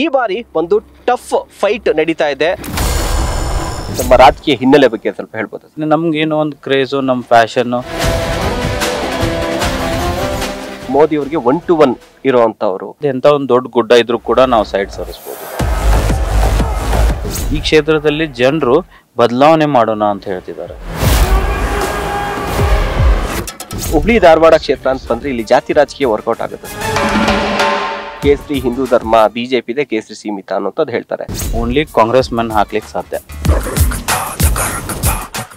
ಈ ಬಾರಿ ಒಂದು ಟಫ್ ಫೈಟ್ ನಡೀತಾ ಇದೆ ನಮ್ಮ ರಾಜಕೀಯ ಹಿನ್ನೆಲೆ ಬಗ್ಗೆ ಸ್ವಲ್ಪ ಹೇಳ್ಬೋದು ನಮ್ಗೇನು ಒಂದು ಕ್ರೇಜು ನಮ್ಮ ಫ್ಯಾಷನ್ನು ಮೋದಿ ಅವರಿಗೆ ಒನ್ ಟು ಒನ್ ಇರುವಂತವರು ಎಂಥ ಒಂದು ದೊಡ್ಡ ಗುಡ್ಡ ಇದ್ರೂ ಕೂಡ ನಾವು ಸೈಡ್ ಸರಿಸ್ಬೋದು ಈ ಕ್ಷೇತ್ರದಲ್ಲಿ ಜನರು ಬದಲಾವಣೆ ಮಾಡೋಣ ಅಂತ ಹೇಳ್ತಿದ್ದಾರೆ ಹುಬ್ಳಿ ಧಾರವಾಡ ಕ್ಷೇತ್ರ ಅಂತಂದ್ರೆ ಇಲ್ಲಿ ಜಾತಿ ರಾಜಕೀಯ ವರ್ಕೌಟ್ ಆಗುತ್ತೆ ಕೇಸರಿ ಹಿಂದೂ ಧರ್ಮ ಬಿಜೆಪಿ ಇದೆ ಕೇಸರಿ ಸೀಮಿತ ಅನ್ನೋದು ಹೇಳ್ತಾರೆ ಓನ್ಲಿ ಕಾಂಗ್ರೆಸ್ ಮನ್ ಹಾಕ್ಲಿಕ್ಕೆ ಸಾಧ್ಯ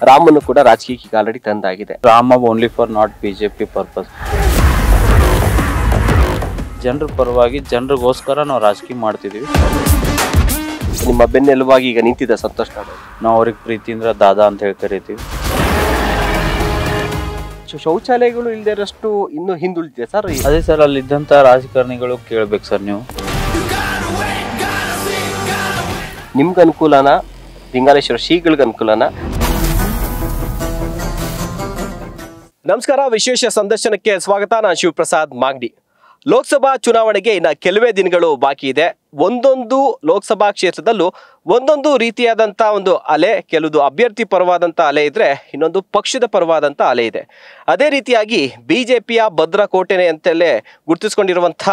ರಾಮನು ಕೂಡ ರಾಜಕೀಯಕ್ಕೆ ಆಲ್ರೆಡಿ ತಂದಾಗಿದೆ Rama only for not BJP purpose ಜನರ ಪರವಾಗಿ ಜನರಿಗೋಸ್ಕರ ನಾವು ರಾಜಕೀಯ ಮಾಡ್ತಿದೀವಿ ನಿಮ್ಮ ಬೆನ್ನೆಲುವಾಗಿ ಈಗ ನಿಂತಿದೆ ಸತ್ತಷ್ಟು ನಾವು ಅವ್ರಿಗೆ ಪ್ರೀತಿಯಿಂದ ದಾದಾ ಅಂತ ಹೇಳಿ ಕರಿತೀವಿ ಶೌಚಾಲಯಗಳು ಇಲ್ಲದಷ್ಟು ಇನ್ನೂ ಹಿಂದುಳಿದಿದೆ ಸರ್ ಅದೇ ಸರ್ ಅಲ್ಲಿ ಇದ್ದಂತ ರಾಜಕಾರಣಿಗಳು ಕೇಳ್ಬೇಕು ಸರ್ ನೀವು ನಿಮ್ಗೆ ಅನುಕೂಲನ ಲಿಂಗಾಲೇಶ್ವರ ಶ್ರೀಗಳಿಗೆ ಅನುಕೂಲನ ನಮಸ್ಕಾರ ವಿಶೇಷ ಸಂದರ್ಶನಕ್ಕೆ ಸ್ವಾಗತ ನಾನು ಶಿವಪ್ರಸಾದ್ ಮಾಗ್ಡಿ ಲೋಕಸಭಾ ಚುನಾವಣೆಗೆ ಇನ್ನು ಕೆಲವೇ ದಿನಗಳು ಬಾಕಿ ಇದೆ ಒಂದೊಂದು ಲೋಕಸಭಾ ಕ್ಷೇತ್ರದಲ್ಲೂ ಒಂದೊಂದು ರೀತಿಯಾದಂಥ ಒಂದು ಅಲೆ ಕೆಲವು ಅಭ್ಯರ್ಥಿ ಪರವಾದಂಥ ಅಲೆ ಇದ್ದರೆ ಇನ್ನೊಂದು ಪಕ್ಷದ ಪರವಾದಂಥ ಅಲೆ ಇದೆ ಅದೇ ರೀತಿಯಾಗಿ ಬಿ ಜೆ ಪಿಯ ಭದ್ರಕೋಟೆನೆ ಅಂತಲೇ ಗುರುತಿಸ್ಕೊಂಡಿರುವಂಥ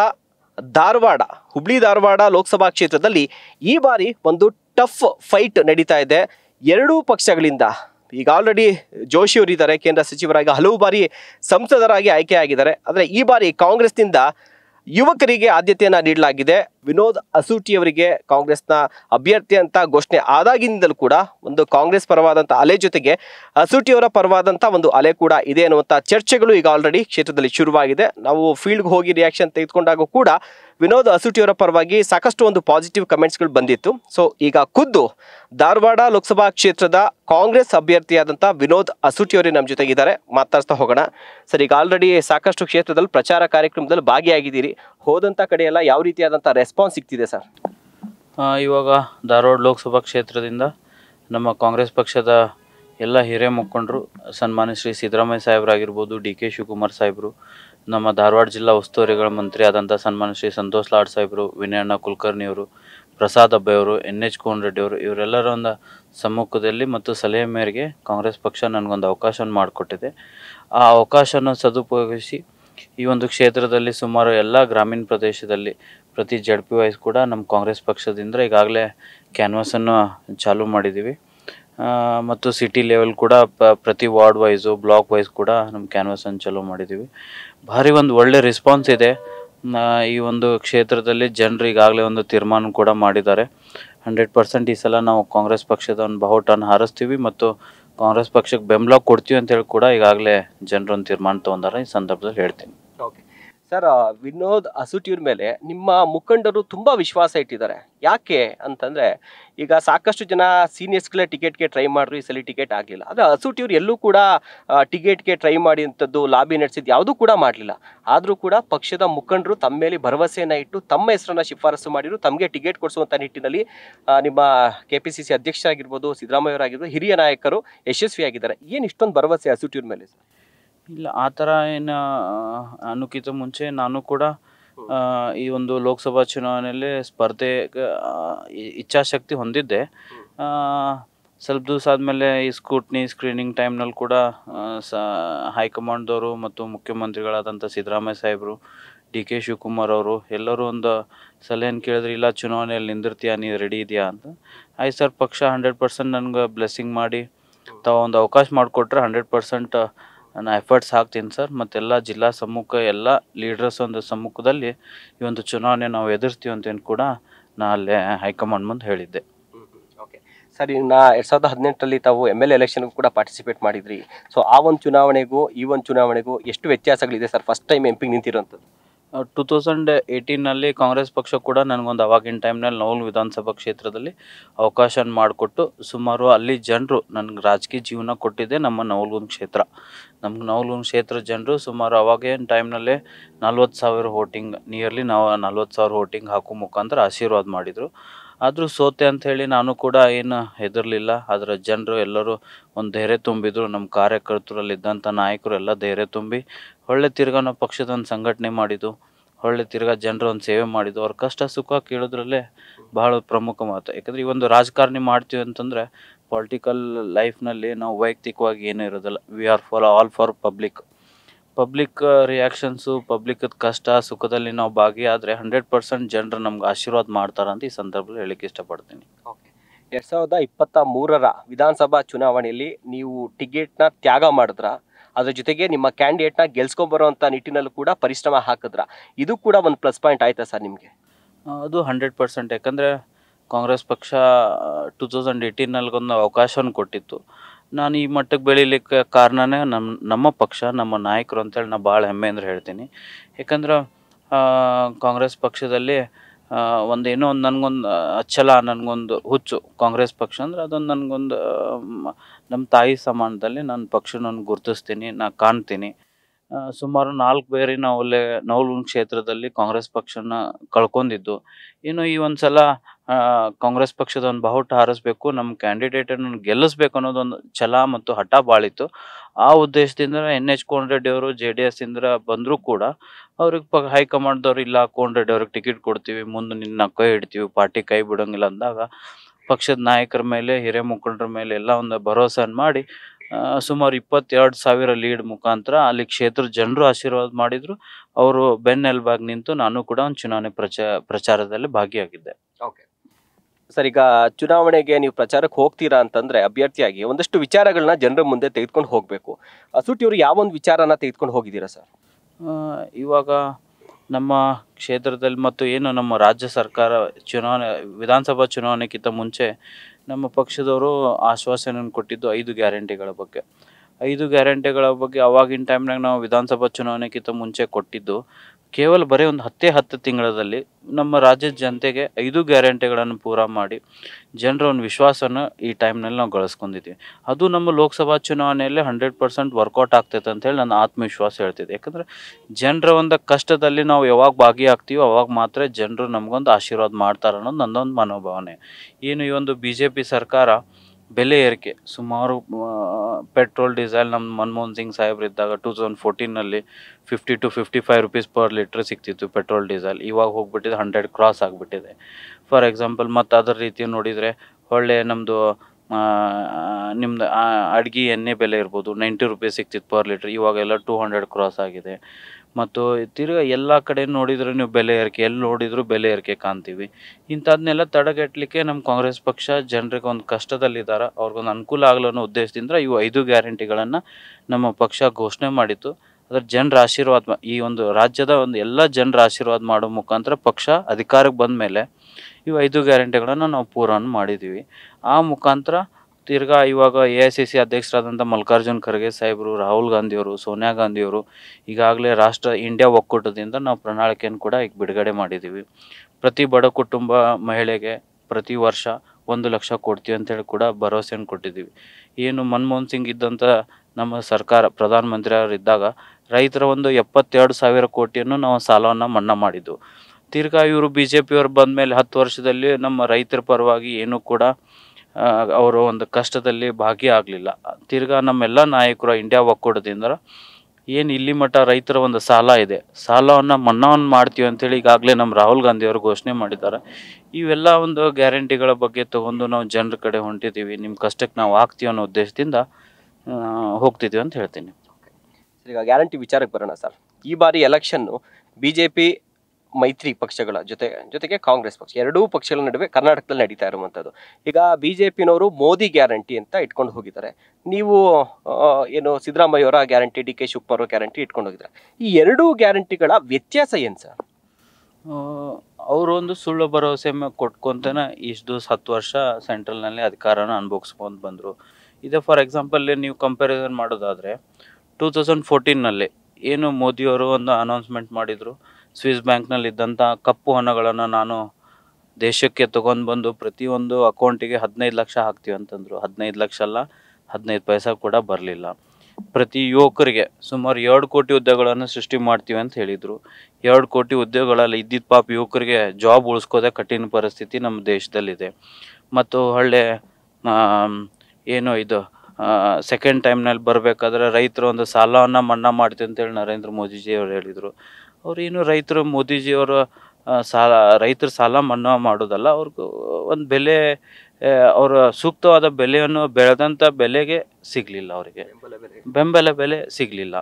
ಧಾರವಾಡ ಹುಬ್ಳಿ ಧಾರವಾಡ ಲೋಕಸಭಾ ಕ್ಷೇತ್ರದಲ್ಲಿ ಈ ಬಾರಿ ಒಂದು ಟಫ್ ಫೈಟ್ ನಡೀತಾ ಇದೆ ಎರಡೂ ಪಕ್ಷಗಳಿಂದ ಈಗ ಆಲ್ರೆಡಿ ಜೋಶಿ ಅವರಿದ್ದಾರೆ ಕೇಂದ್ರ ಸಚಿವರಾಗಿ ಹಲವು ಬಾರಿ ಸಂಸದರಾಗಿ ಆಯ್ಕೆಯಾಗಿದ್ದಾರೆ ಆದರೆ ಈ ಬಾರಿ ಕಾಂಗ್ರೆಸ್ನಿಂದ ಯುವಕರಿಗೆ ಆದ್ಯತೆಯನ್ನು ನೀಡಲಾಗಿದೆ ವಿನೋದ್ ಅಸೂಟಿ ಅವರಿಗೆ ಕಾಂಗ್ರೆಸ್ನ ಅಭ್ಯರ್ಥಿ ಅಂತ ಘೋಷಣೆ ಆದಾಗಿನಿಂದಲೂ ಕೂಡ ಒಂದು ಕಾಂಗ್ರೆಸ್ ಪರವಾದಂಥ ಅಲೆ ಜೊತೆಗೆ ಅಸೂಟಿಯವರ ಪರವಾದಂಥ ಒಂದು ಅಲೆ ಕೂಡ ಇದೆ ಅನ್ನುವಂಥ ಚರ್ಚೆಗಳು ಈಗ ಆಲ್ರೆಡಿ ಕ್ಷೇತ್ರದಲ್ಲಿ ಶುರುವಾಗಿದೆ ನಾವು ಫೀಲ್ಡ್ಗೆ ಹೋಗಿ ರಿಯಾಕ್ಷನ್ ತೆಗೆದುಕೊಂಡಾಗೂ ಕೂಡ ವಿನೋದ್ ಅಸುಟಿಯವರ ಪರವಾಗಿ ಸಾಕಷ್ಟು ಒಂದು ಪಾಸಿಟಿವ್ ಕಮೆಂಟ್ಸ್ಗಳು ಬಂದಿತ್ತು ಸೊ ಈಗ ಖುದ್ದು ಧಾರವಾಡ ಲೋಕಸಭಾ ಕ್ಷೇತ್ರದ ಕಾಂಗ್ರೆಸ್ ಅಭ್ಯರ್ಥಿಯಾದಂಥ ವಿನೋದ್ ಅಸೂಟಿಯವರೇ ನಮ್ಮ ಜೊತೆಗಿದ್ದಾರೆ ಮಾತಾಡ್ತಾ ಹೋಗೋಣ ಸರ್ ಈಗ ಆಲ್ರೆಡಿ ಸಾಕಷ್ಟು ಕ್ಷೇತ್ರದಲ್ಲಿ ಪ್ರಚಾರ ಕಾರ್ಯಕ್ರಮದಲ್ಲಿ ಭಾಗಿಯಾಗಿದ್ದೀರಿ ಹೋದಂಥ ಕಡೆಯೆಲ್ಲ ಯಾವ ರೀತಿಯಾದಂಥ ರೆಸ್ಪಾನ್ಸ್ ಸಿಗ್ತಿದೆ ಸರ್ ಇವಾಗ ಧಾರವಾಡ ಲೋಕಸಭಾ ಕ್ಷೇತ್ರದಿಂದ ನಮ್ಮ ಕಾಂಗ್ರೆಸ್ ಪಕ್ಷದ ಎಲ್ಲ ಹಿರಿಯ ಮುಖಂಡರು ಸನ್ಮಾನ್ಯ ಶ್ರೀ ಸಿದ್ದರಾಮಯ್ಯ ಸಾಹೇಬರಾಗಿರ್ಬೋದು ಡಿ ಕೆ ಶಿವಕುಮಾರ್ ಸಾಹೇಬರು ನಮ್ಮ ಧಾರವಾಡ ಜಿಲ್ಲಾ ಉಸ್ತುವಾರಿಗಳ ಮಂತ್ರಿ ಆದಂಥ ಸನ್ಮಾನ್ಯ ಶ್ರೀ ಸಂತೋಷ್ ಲಾಡ್ ಸಾಹೇಬರು ವಿನಯಣ್ಣ ಕುಲಕರ್ಣಿಯವರು ಪ್ರಸಾದ್ ಅಬ್ಬೆಯವರು ಎನ್ ಎಚ್ ಕೋನರೆಡ್ಡಿಯವರು ಇವರೆಲ್ಲರ ಒಂದು ಸಮ್ಮುಖದಲ್ಲಿ ಮತ್ತು ಸಲಹೆ ಮೇರೆಗೆ ಕಾಂಗ್ರೆಸ್ ಪಕ್ಷ ನನಗೊಂದು ಅವಕಾಶವನ್ನು ಮಾಡಿಕೊಟ್ಟಿದೆ ಆ ಅವಕಾಶನ ಸದುಪಯೋಗಿಸಿ ಈ ಒಂದು ಕ್ಷೇತ್ರದಲ್ಲಿ ಸುಮಾರು ಎಲ್ಲ ಗ್ರಾಮೀಣ ಪ್ರದೇಶದಲ್ಲಿ ಪ್ರತಿ ಜಡ್ ಪಿ ವೈಸ್ ಕೂಡ ನಮ್ಮ ಕಾಂಗ್ರೆಸ್ ಪಕ್ಷದಿಂದ ಈಗಾಗಲೇ ಕ್ಯಾನ್ವಾಸನ್ನು ಚಾಲೂ ಮಾಡಿದ್ದೀವಿ ಮತ್ತು ಸಿಟಿ ಲೆವೆಲ್ ಕೂಡ ಪ್ರತಿ ವಾರ್ಡ್ ವೈಸು ಬ್ಲಾಕ್ ವೈಸ್ ಕೂಡ ನಮ್ಮ ಕ್ಯಾನ್ವಸನ್ನು ಚಲೋ ಮಾಡಿದ್ದೀವಿ ಭಾರಿ ಒಂದು ಒಳ್ಳೆ ರೆಸ್ಪಾನ್ಸ್ ಇದೆ ಈ ಒಂದು ಕ್ಷೇತ್ರದಲ್ಲಿ ಜನರು ಈಗಾಗಲೇ ಒಂದು ತೀರ್ಮಾನ ಕೂಡ ಮಾಡಿದ್ದಾರೆ ಹಂಡ್ರೆಡ್ ಪರ್ಸೆಂಟ್ ಈ ಸಲ ನಾವು ಕಾಂಗ್ರೆಸ್ ಪಕ್ಷದ ಒಂದು ಬಹುಟನ್ನು ಹಾರಿಸ್ತೀವಿ ಮತ್ತು ಕಾಂಗ್ರೆಸ್ ಪಕ್ಷಕ್ಕೆ ಬೆಂಬಲ ಕೊಡ್ತೀವಿ ಅಂತೇಳಿ ಕೂಡ ಈಗಾಗಲೇ ಜನರೊಂದು ತೀರ್ಮಾನ ತೊಗೊಂಡಾರೆ ಈ ಸಂದರ್ಭದಲ್ಲಿ ಹೇಳ್ತೀನಿ ಓಕೆ ಸರ್ ವಿನೋದ್ ಅಸುಟಿಯವ್ರ ಮೇಲೆ ನಿಮ್ಮ ಮುಖಂಡರು ತುಂಬ ವಿಶ್ವಾಸ ಇಟ್ಟಿದ್ದಾರೆ ಯಾಕೆ ಅಂತಂದರೆ ಈಗ ಸಾಕಷ್ಟು ಜನ ಸೀನಿಯರ್ಸ್ಗಳೇ ಟಿಕೆಟ್ಗೆ ಟ್ರೈ ಮಾಡಿದ್ರು ಈ ಸಲ ಟಿಕೆಟ್ ಆಗಲಿಲ್ಲ ಆದರೆ ಅಸುಟಿಯವ್ರು ಎಲ್ಲೂ ಕೂಡ ಟಿಕೆಟ್ಗೆ ಟ್ರೈ ಮಾಡಿದಂಥದ್ದು ಲಾಬಿ ನಡೆಸಿದ್ದು ಯಾವುದೂ ಕೂಡ ಮಾಡಲಿಲ್ಲ ಆದರೂ ಕೂಡ ಪಕ್ಷದ ಮುಖಂಡರು ತಮ್ಮ ಮೇಲೆ ಭರವಸೆಯನ್ನು ಇಟ್ಟು ತಮ್ಮ ಹೆಸರನ್ನು ಶಿಫಾರಸು ಮಾಡಿದ್ರು ತಮಗೆ ಟಿಕೆಟ್ ಕೊಡಿಸುವಂಥ ನಿಟ್ಟಿನಲ್ಲಿ ನಿಮ್ಮ ಕೆ ಪಿ ಸಿ ಸಿ ಅಧ್ಯಕ್ಷರಾಗಿರ್ಬೋದು ಸಿದ್ದರಾಮಯ್ಯವರಾಗಿರ್ಬೋದು ಹಿರಿಯ ನಾಯಕರು ಯಶಸ್ವಿಯಾಗಿದ್ದಾರೆ ಏನು ಇಷ್ಟೊಂದು ಭರವಸೆ ಅಸುಟಿಯವ್ರ ಮೇಲೆ ಸರ್ ಇಲ್ಲ ಆ ಥರ ಏನು ಅನ್ನೋಕ್ಕಿಂತ ಮುಂಚೆ ನಾನು ಕೂಡ ಈ ಒಂದು ಲೋಕಸಭಾ ಚುನಾವಣೆಯಲ್ಲಿ ಸ್ಪರ್ಧೆ ಇಚ್ಛಾಶಕ್ತಿ ಹೊಂದಿದ್ದೆ ಸ್ವಲ್ಪ ದಿವಸ ಆದಮೇಲೆ ಈ ಸ್ಕೂಟ್ನಿ ಸ್ಕ್ರೀನಿಂಗ್ ಟೈಮ್ನಲ್ಲಿ ಕೂಡ ಸ ಹೈಕಮಾಂಡ್ದವರು ಮತ್ತು ಮುಖ್ಯಮಂತ್ರಿಗಳಾದಂಥ ಸಿದ್ದರಾಮಯ್ಯ ಸಾಹೇಬರು ಡಿ ಕೆ ಶಿವಕುಮಾರ್ ಅವರು ಎಲ್ಲರೂ ಒಂದು ಸಲಹೆಯನ್ನು ಕೇಳಿದ್ರೆ ಇಲ್ಲ ಚುನಾವಣೆಯಲ್ಲಿ ನಿಂದಿರ್ತೀಯಾ ನೀ ರೆಡಿ ಇದೆಯಾ ಅಂತ ಆಯ್ತು ಸರ್ ಪಕ್ಷ ಹಂಡ್ರೆಡ್ ಪರ್ಸೆಂಟ್ ನನಗೆ ಬ್ಲೆಸ್ಸಿಂಗ್ ಮಾಡಿ ಒಂದು ಅವಕಾಶ ಮಾಡಿಕೊಟ್ರೆ ಹಂಡ್ರೆಡ್ ಪರ್ಸೆಂಟ್ ನನ್ನ ಎಫರ್ಟ್ಸ್ ಹಾಕ್ತೀನಿ ಸರ್ ಮತ್ತೆಲ್ಲ ಜಿಲ್ಲಾ ಸಮ್ಮುಖ ಎಲ್ಲ ಲೀಡರ್ಸ್ ಒಂದು ಸಮ್ಮುಖದಲ್ಲಿ ಈ ಒಂದು ಚುನಾವಣೆ ನಾವು ಎದುರಿಸ್ತೀವಿ ಅಂತೇನು ಕೂಡ ನಾನು ಅಲ್ಲೇ ಹೈಕಮಾಂಡ್ ಮುಂದೆ ಹೇಳಿದ್ದೆ ಸರ್ ನಾ ಎರಡು ಸಾವಿರದ ಹದಿನೆಂಟರಲ್ಲಿ ತಾವು ಎಮ್ ಎಲ್ ಎಲೆಕ್ಷನ್ಗೂ ಕೂಡ ಪಾರ್ಟಿಸಿಪೇಟ್ ಮಾಡಿದ್ರಿ ಸೊ ಆ ಒಂದು ಚುನಾವಣೆಗೂ ಈ ಒಂದು ಚುನಾವಣೆಗೂ ಎಷ್ಟು ವ್ಯತ್ಯಾಸಗಳಿದೆ ಸರ್ ಫಸ್ಟ್ ಟೈಮ್ ಎಂ ಪಿಗೆ ನಿಂತಿರೋಂಥದ್ದು ಟೂ ತೌಸಂಡ್ ಏಯ್ಟೀನಲ್ಲಿ ಕಾಂಗ್ರೆಸ್ ಪಕ್ಷ ಕೂಡ ನನಗೊಂದು ಅವಾಗಿನ ಟೈಮ್ನಲ್ಲಿ ನೌಲ್ ವಿಧಾನಸಭಾ ಕ್ಷೇತ್ರದಲ್ಲಿ ಅವಕಾಶ ಮಾಡಿಕೊಟ್ಟು ಸುಮಾರು ಅಲ್ಲಿ ಜನರು ನನಗೆ ರಾಜಕೀಯ ಜೀವನ ಕೊಟ್ಟಿದ್ದೆ ನಮ್ಮ ನವಲ್ಗುಂದ್ ಕ್ಷೇತ್ರ ನಮ್ಗೆ ನವಲ್ಗುಂದ್ ಕ್ಷೇತ್ರ ಜನರು ಸುಮಾರು ಅವಾಗಿನ ಟೈಮ್ನಲ್ಲೇ ನಲ್ವತ್ತು ಸಾವಿರ ವೋಟಿಂಗ್ ನಿಯರ್ಲಿ ನಾವು ನಲ್ವತ್ತು ಸಾವಿರ ವೋಟಿಂಗ್ ಹಾಕೋ ಮುಖಾಂತರ ಆಶೀರ್ವಾದ ಮಾಡಿದರು ಆದರೂ ಸೋತೆ ಅಂಥೇಳಿ ನಾನು ಕೂಡ ಏನು ಹೆದರಲಿಲ್ಲ ಅದರ ಜನರು ಎಲ್ಲರೂ ಒಂದು ಧೈರ್ಯ ತುಂಬಿದರು ನಮ್ಮ ಕಾರ್ಯಕರ್ತರಲ್ಲಿದ್ದಂಥ ಇದ್ದಂಥ ನಾಯಕರು ಎಲ್ಲ ಧೈರ್ಯ ತುಂಬಿ ಒಳ್ಳೆ ತಿರ್ಗ ನಾವು ಪಕ್ಷದ ಒಂದು ಸಂಘಟನೆ ಮಾಡಿದ್ದು ಒಳ್ಳೆ ತಿರ್ಗ ಜನರು ಒಂದು ಸೇವೆ ಮಾಡಿದ್ದು ಅವ್ರ ಕಷ್ಟ ಸುಖ ಕೇಳೋದ್ರಲ್ಲೇ ಬಹಳ ಪ್ರಮುಖ ಮಾತು ಯಾಕಂದರೆ ಈ ಒಂದು ರಾಜಕಾರಣಿ ಮಾಡ್ತೀವಿ ಅಂತಂದರೆ ಪೊಲಿಟಿಕಲ್ ಲೈಫ್ನಲ್ಲಿ ನಾವು ವೈಯಕ್ತಿಕವಾಗಿ ಏನೂ ಇರೋದಿಲ್ಲ we are for all for public public reactions ಪಬ್ಲಿಕ್ಕದ ಕಷ್ಟ ಸುಖದಲ್ಲಿ ನಾವು ಭಾಗಿಯಾದರೆ ಹಂಡ್ರೆಡ್ ಪರ್ಸೆಂಟ್ ಜನರು ನಮ್ಗೆ ಆಶೀರ್ವಾದ ಮಾಡ್ತಾರೆ ಅಂತ ಈ ಸಂದರ್ಭದಲ್ಲಿ ಹೇಳಕ್ಕೆ ಇಷ್ಟಪಡ್ತೀನಿ ಎರಡು ಸಾವಿರದ ಇಪ್ಪತ್ತ ಮೂರರ ವಿಧಾನಸಭಾ ಚುನಾವಣೆಯಲ್ಲಿ ನೀವು ಟಿಕೆಟ್ನ ತ್ಯಾಗ ಮಾಡಿದ್ರ ಅದರ ಜೊತೆಗೆ ನಿಮ್ಮ ಕ್ಯಾಂಡಿಡೇಟ್ನ ಗೆಲ್ಸ್ಕೊಂಬರುವಂಥ ನಿಟ್ಟಿನಲ್ಲೂ ಕೂಡ ಪರಿಶ್ರಮ ಹಾಕಿದ್ರ ಇದು ಕೂಡ ಒಂದು ಪ್ಲಸ್ ಪಾಯಿಂಟ್ ಆಯ್ತಾ ಸರ್ ನಿಮಗೆ ಅದು ಹಂಡ್ರೆಡ್ ಪರ್ಸೆಂಟ್ ಯಾಕಂದರೆ ಕಾಂಗ್ರೆಸ್ ಪಕ್ಷ ಟು ತೌಸಂಡ್ ಏಯ್ಟೀನಲ್ಲಿ ಒಂದು ಅವಕಾಶವನ್ನು ಕೊಟ್ಟಿತ್ತು ನಾನು ಈ ಮಟ್ಟಕ್ಕೆ ಬೆಳೀಲಿಕ್ಕೆ ಕಾರಣನೇ ನಮ್ಮ ನಮ್ಮ ಪಕ್ಷ ನಮ್ಮ ನಾಯಕರು ಅಂತೇಳಿ ನಾನು ಭಾಳ ಹೆಮ್ಮೆ ಅಂದ್ರೆ ಹೇಳ್ತೀನಿ ಯಾಕಂದ್ರೆ ಕಾಂಗ್ರೆಸ್ ಪಕ್ಷದಲ್ಲಿ ಒಂದು ಏನೋ ಒಂದು ನನಗೊಂದು ಅಚ್ಚಲ ನನಗೊಂದು ಹುಚ್ಚು ಕಾಂಗ್ರೆಸ್ ಪಕ್ಷ ಅಂದ್ರೆ ಅದೊಂದು ನನಗೊಂದು ನಮ್ಮ ತಾಯಿ ಸಮಾನದಲ್ಲಿ ನನ್ನ ಪಕ್ಷನ ಗುರುತಿಸ್ತೀನಿ ನಾ ಕಾಣ್ತೀನಿ ಸುಮಾರು ನಾಲ್ಕು ನಾವು ಅಲ್ಲೇ ನೌಲೂನ್ ಕ್ಷೇತ್ರದಲ್ಲಿ ಕಾಂಗ್ರೆಸ್ ಪಕ್ಷನ ಕಳ್ಕೊಂಡಿದ್ದು ಇನ್ನು ಈ ಸಲ ಕಾಂಗ್ರೆಸ್ ಪಕ್ಷದ ಒಂದು ಬಾಹುಟ ಹಾರಿಸ್ಬೇಕು ನಮ್ಮ ಕ್ಯಾಂಡಿಡೇಟ್ ಅನ್ನು ಗೆಲ್ಲಿಸ್ಬೇಕು ಅನ್ನೋದೊಂದು ಛಲ ಮತ್ತು ಹಠ ಬಾಳಿತ್ತು ಆ ಉದ್ದೇಶದಿಂದ ಎನ್ ಎಚ್ ಕೋನ್ ರೆಡ್ಡಿ ಅವರು ಜೆ ಡಿ ಎಸ್ ಇಂದ ಬಂದರೂ ಕೂಡ ಅವ್ರಿಗೆ ಪ ಹೈಕಮಾಂಡ್ದವ್ರು ಇಲ್ಲ ಕೋನ್ ಅವ್ರಿಗೆ ಟಿಕೆಟ್ ಕೊಡ್ತೀವಿ ಮುಂದೆ ನಿನ್ನ ಕೈ ಇಡ್ತೀವಿ ಪಾರ್ಟಿ ಕೈ ಬಿಡೋಂಗಿಲ್ಲ ಅಂದಾಗ ಪಕ್ಷದ ನಾಯಕರ ಮೇಲೆ ಹಿರಿಯ ಮುಖಂಡರ ಮೇಲೆ ಎಲ್ಲ ಒಂದು ಭರವಸೆ ಮಾಡಿ ಸುಮಾರು ಇಪ್ಪತ್ತೆರಡು ಸಾವಿರ ಲೀಡ್ ಮುಖಾಂತರ ಅಲ್ಲಿ ಕ್ಷೇತ್ರ ಜನರು ಆಶೀರ್ವಾದ ಮಾಡಿದ್ರು ಅವರು ಬೆನ್ನೆಲುಬಾಗಿ ನಿಂತು ನಾನು ಕೂಡ ಒಂದು ಚುನಾವಣೆ ಪ್ರಚ ಪ್ರಚಾರದಲ್ಲಿ ಭಾಗಿಯಾಗಿದ್ದೆ ಓಕೆ ಸರ್ ಈಗ ಚುನಾವಣೆಗೆ ನೀವು ಪ್ರಚಾರಕ್ಕೆ ಹೋಗ್ತೀರಾ ಅಂತಂದ್ರೆ ಅಭ್ಯರ್ಥಿಯಾಗಿ ಒಂದಷ್ಟು ವಿಚಾರಗಳನ್ನ ಜನರ ಮುಂದೆ ತೆಗೆದುಕೊಂಡು ಹೋಗಬೇಕು ಸುಟಿ ಅವರು ಯಾವ ಒಂದು ವಿಚಾರನ ತೆಗೆದುಕೊಂಡು ಹೋಗಿದ್ದೀರಾ ಸರ್ ಇವಾಗ ನಮ್ಮ ಕ್ಷೇತ್ರದಲ್ಲಿ ಮತ್ತು ಏನು ನಮ್ಮ ರಾಜ್ಯ ಸರ್ಕಾರ ಚುನಾವಣೆ ವಿಧಾನಸಭಾ ಚುನಾವಣೆಗಿಂತ ಮುಂಚೆ ನಮ್ಮ ಪಕ್ಷದವರು ಆಶ್ವಾಸನೆಯನ್ನು ಕೊಟ್ಟಿದ್ದು ಐದು ಗ್ಯಾರಂಟಿಗಳ ಬಗ್ಗೆ ಐದು ಗ್ಯಾರಂಟಿಗಳ ಬಗ್ಗೆ ಅವಾಗಿನ ಟೈಮ್ನಾಗ ನಾವು ವಿಧಾನಸಭಾ ಚುನಾವಣೆಗಿಂತ ಮುಂಚೆ ಕೊಟ್ಟಿದ್ದು ಕೇವಲ ಬರೀ ಒಂದು ಹತ್ತೇ ಹತ್ತು ತಿಂಗಳಲ್ಲಿ ನಮ್ಮ ರಾಜ್ಯದ ಜನತೆಗೆ ಐದು ಗ್ಯಾರಂಟಿಗಳನ್ನು ಪೂರಾ ಮಾಡಿ ಜನರ ಒಂದು ವಿಶ್ವಾಸನ ಈ ಟೈಮ್ನಲ್ಲಿ ನಾವು ಗಳಿಸ್ಕೊಂಡಿದ್ದೀವಿ ಅದು ನಮ್ಮ ಲೋಕಸಭಾ ಚುನಾವಣೆಯಲ್ಲಿ ಹಂಡ್ರೆಡ್ ಪರ್ಸೆಂಟ್ ವರ್ಕೌಟ್ ಆಗ್ತೈತೆ ಅಂತೇಳಿ ನನ್ನ ಆತ್ಮವಿಶ್ವಾಸ ಹೇಳ್ತಿದ್ದೆ ಯಾಕಂದರೆ ಜನರ ಒಂದು ಕಷ್ಟದಲ್ಲಿ ನಾವು ಯಾವಾಗ ಭಾಗಿಯಾಗ್ತೀವೋ ಅವಾಗ ಮಾತ್ರ ಜನರು ನಮಗೊಂದು ಆಶೀರ್ವಾದ ಮಾಡ್ತಾರೆ ಅನ್ನೋದು ನನ್ನೊಂದು ಮನೋಭಾವನೆ ಏನು ಈ ಒಂದು ಬಿ ಜೆ ಪಿ ಸರ್ಕಾರ ಬೆಲೆ ಏರಿಕೆ ಸುಮಾರು ಪೆಟ್ರೋಲ್ ಡೀಸೆಲ್ ನಮ್ಮ ಮನಮೋಹನ್ ಸಿಂಗ್ ಸಾಹೇಬ್ರು ಇದ್ದಾಗ ಟೂ ತೌಸಂಡ್ ಫೋರ್ಟೀನಲ್ಲಿ fifty to fifty five rupees per litre ಸಿಗ್ತಿತ್ತು ಪೆಟ್ರೋಲ್ ಡೀಸೆಲ್ ಇವಾಗ ಹೋಗ್ಬಿಟ್ಟಿದೆ ಹಂಡ್ರೆಡ್ ಕ್ರಾಸ್ ಆಗಿಬಿಟ್ಟಿದೆ ಫಾರ್ ಎಕ್ಸಾಂಪಲ್ ಮತ್ತು ಅದರ ರೀತಿ ನೋಡಿದರೆ ಒಳ್ಳೆ ನಮ್ಮದು ನಿಮ್ಮದು ಅಡುಗೆ ಎಣ್ಣೆ ಬೆಲೆ ಇರ್ಬೋದು ನೈಂಟಿ ರುಪೀಸ್ ಸಿಗ್ತಿತ್ತು ಪರ್ ಲೀಟ್ರ್ ಇವಾಗೆಲ್ಲ ಟೂ ಹಂಡ್ರೆಡ್ ಕ್ರಾಸ್ ಆಗಿದೆ ಮತ್ತು ತಿರ್ಗಾ ಎಲ್ಲ ಕಡೆ ನೋಡಿದರೆ ನೀವು ಬೆಲೆ ಏರಿಕೆ ಎಲ್ಲಿ ನೋಡಿದರೂ ಬೆಲೆ ಏರಿಕೆ ಕಾಣ್ತೀವಿ ಇಂಥದನ್ನೆಲ್ಲ ತಡೆಗಟ್ಟಲಿಕ್ಕೆ ನಮ್ಮ ಕಾಂಗ್ರೆಸ್ ಪಕ್ಷ ಜನರಿಗೆ ಒಂದು ಕಷ್ಟದಲ್ಲಿದ್ದಾರೆ ಅವ್ರಿಗೊಂದು ಅನುಕೂಲ ಆಗಲಿ ಅನ್ನೋ ಉದ್ದೇಶದಿಂದ ಇವು ಐದು ಗ್ಯಾರಂಟಿಗಳನ್ನು ನಮ್ಮ ಪಕ್ಷ ಘೋಷಣೆ ಮಾಡಿತ್ತು ಅದರ ಜನರ ಆಶೀರ್ವಾದ ಈ ಒಂದು ರಾಜ್ಯದ ಒಂದು ಎಲ್ಲ ಜನರ ಆಶೀರ್ವಾದ ಮಾಡೋ ಮುಖಾಂತರ ಪಕ್ಷ ಅಧಿಕಾರಕ್ಕೆ ಬಂದ ಮೇಲೆ ಇವು ಐದು ಗ್ಯಾರಂಟಿಗಳನ್ನು ನಾವು ಪೂರನ್ನು ಮಾಡಿದ್ದೀವಿ ಆ ಮುಖಾಂತರ ತಿರ್ಗಾ ಇವಾಗ ಎ ಐ ಸಿ ಸಿ ಅಧ್ಯಕ್ಷರಾದಂಥ ಮಲ್ಲಿಕಾರ್ಜುನ್ ಖರ್ಗೆ ಸಾಹೇಬರು ರಾಹುಲ್ ಗಾಂಧಿಯವರು ಸೋನಿಯಾ ಗಾಂಧಿಯವರು ಈಗಾಗಲೇ ರಾಷ್ಟ್ರ ಇಂಡಿಯಾ ಒಕ್ಕೂಟದಿಂದ ನಾವು ಪ್ರಣಾಳಿಕೆಯನ್ನು ಕೂಡ ಈಗ ಬಿಡುಗಡೆ ಮಾಡಿದ್ದೀವಿ ಪ್ರತಿ ಬಡ ಕುಟುಂಬ ಮಹಿಳೆಗೆ ಪ್ರತಿ ವರ್ಷ ಒಂದು ಲಕ್ಷ ಕೊಡ್ತೀವಿ ಅಂತೇಳಿ ಕೂಡ ಭರವಸೆಯನ್ನು ಕೊಟ್ಟಿದ್ದೀವಿ ಏನು ಮನಮೋಹನ್ ಸಿಂಗ್ ಇದ್ದಂಥ ನಮ್ಮ ಸರ್ಕಾರ ಇದ್ದಾಗ ರೈತರ ಒಂದು ಎಪ್ಪತ್ತೆರಡು ಸಾವಿರ ಕೋಟಿಯನ್ನು ನಾವು ಸಾಲವನ್ನು ಮನ್ನಾ ಮಾಡಿದ್ದು ತಿರ್ಗಾ ಇವರು ಬಿ ಜೆ ಪಿಯವರು ಬಂದ ಮೇಲೆ ಹತ್ತು ವರ್ಷದಲ್ಲಿ ನಮ್ಮ ರೈತರ ಪರವಾಗಿ ಏನೂ ಕೂಡ ಅವರು ಒಂದು ಕಷ್ಟದಲ್ಲಿ ಭಾಗಿಯಾಗಲಿಲ್ಲ ತಿರ್ಗಾ ನಮ್ಮೆಲ್ಲ ನಾಯಕರು ಇಂಡಿಯಾ ಒಕ್ಕೂಟದಿಂದ ಏನು ಇಲ್ಲಿ ಮಟ್ಟ ರೈತರ ಒಂದು ಸಾಲ ಇದೆ ಸಾಲವನ್ನು ಮನ್ನಾವನ್ನು ಮಾಡ್ತೀವಿ ಅಂತೇಳಿ ಈಗಾಗಲೇ ನಮ್ಮ ರಾಹುಲ್ ಗಾಂಧಿ ಅವರು ಘೋಷಣೆ ಮಾಡಿದ್ದಾರೆ ಇವೆಲ್ಲ ಒಂದು ಗ್ಯಾರಂಟಿಗಳ ಬಗ್ಗೆ ತೊಗೊಂಡು ನಾವು ಜನರ ಕಡೆ ಹೊಂಟಿದ್ದೀವಿ ನಿಮ್ಮ ಕಷ್ಟಕ್ಕೆ ನಾವು ಹಾಕ್ತೀವಿ ಅನ್ನೋ ಉದ್ದೇಶದಿಂದ ಹೋಗ್ತಿದ್ದೀವಿ ಅಂತ ಹೇಳ್ತೀನಿ ಈಗ ಗ್ಯಾರಂಟಿ ವಿಚಾರಕ್ಕೆ ಬರೋಣ ಸರ್ ಈ ಬಾರಿ ಎಲೆಕ್ಷನ್ನು ಬಿ ಜೆ ಪಿ ಮೈತ್ರಿ ಪಕ್ಷಗಳ ಜೊತೆ ಜೊತೆಗೆ ಕಾಂಗ್ರೆಸ್ ಪಕ್ಷ ಎರಡೂ ಪಕ್ಷಗಳ ನಡುವೆ ಕರ್ನಾಟಕದಲ್ಲಿ ನಡೀತಾ ಇರುವಂಥದ್ದು ಈಗ ಬಿ ಜೆ ಪಿನವರು ಮೋದಿ ಗ್ಯಾರಂಟಿ ಅಂತ ಇಟ್ಕೊಂಡು ಹೋಗಿದ್ದಾರೆ ನೀವು ಏನು ಸಿದ್ದರಾಮಯ್ಯವರ guarantee D K Shivakumar guarantee ಇಟ್ಕೊಂಡು ಹೋಗಿದ್ದಾರೆ ಈ ಎರಡೂ ಗ್ಯಾರಂಟಿಗಳ ವ್ಯತ್ಯಾಸ ಏನು ಸರ್ ಅವರೊಂದು ಸುಳ್ಳು ಭರವಸೆ ಕೊಟ್ಕೊಂತನ ಇಷ್ಟು ಹತ್ತು ವರ್ಷ ಸೆಂಟ್ರಲ್ನಲ್ಲಿ ಅಧಿಕಾರನ ಅನುಭವಿಸ್ಕೊಂಡು ಬಂದರು ಇದೇ ಫಾರ್ ಎಕ್ಸಾಂಪಲ್ ನೀವು ಕಂಪ್ಯಾರಿಸನ್ ಮಾಡೋದಾದರೆ ಟೂ ತೌಸಂಡ್ ಫೋರ್ಟೀನಲ್ಲಿ ಏನು ಮೋದಿಯವರು ಒಂದು ಅನೌನ್ಸ್ಮೆಂಟ್ ಮಾಡಿದರು ಸ್ವಿಸ್ ಬ್ಯಾಂಕ್ನಲ್ಲಿದ್ದಂಥ ಕಪ್ಪು ಹಣಗಳನ್ನು ನಾನು ದೇಶಕ್ಕೆ ತೊಗೊಂಡು ಬಂದು ಪ್ರತಿಯೊಂದು ಅಕೌಂಟಿಗೆ ಹದಿನೈದು ಲಕ್ಷ ಹಾಕ್ತೀವಿ ಅಂತಂದರು ಹದಿನೈದು ಲಕ್ಷ ಅಲ್ಲ ಹದಿನೈದು ಪೈಸಾ ಕೂಡ ಬರಲಿಲ್ಲ ಪ್ರತಿ ಯುವಕರಿಗೆ ಸುಮಾರು ಎರಡು ಕೋಟಿ ಉದ್ಯೋಗಗಳನ್ನು ಸೃಷ್ಟಿ ಮಾಡ್ತೀವಿ ಅಂತ ಹೇಳಿದರು ಎರಡು ಕೋಟಿ ಉದ್ಯೋಗಗಳಲ್ಲಿ ಇದ್ದಿದ್ದ ಪಾಪ ಯುವಕರಿಗೆ ಜಾಬ್ ಉಳಿಸ್ಕೋದೆ ಕಠಿಣ ಪರಿಸ್ಥಿತಿ ನಮ್ಮ ದೇಶದಲ್ಲಿದೆ ಮತ್ತು ಒಳ್ಳೆ ಏನು ಇದು ಸೆಕೆಂಡ್ ಟೈಮ್ನಲ್ಲಿ ಬರಬೇಕಾದ್ರೆ ರೈತರು ಒಂದು ಸಾಲವನ್ನು ಮನ್ನಾ ಮಾಡ್ತೀವಿ ಅಂತೇಳಿ ನರೇಂದ್ರ ಮೋದಿಜಿಯವರು ಹೇಳಿದರು ಏನು ರೈತರು ಮೋದಿಜಿಯವರ ಸಾಲ ರೈತರ ಸಾಲ ಮನ್ನಾ ಮಾಡೋದಲ್ಲ ಅವ್ರಿಗೂ ಒಂದು ಬೆಲೆ ಅವರ ಸೂಕ್ತವಾದ ಬೆಲೆಯನ್ನು ಬೆಳೆದಂಥ ಬೆಲೆಗೆ ಸಿಗಲಿಲ್ಲ ಅವರಿಗೆ ಬೆಂಬಲ ಬೆಲೆ ಸಿಗಲಿಲ್ಲ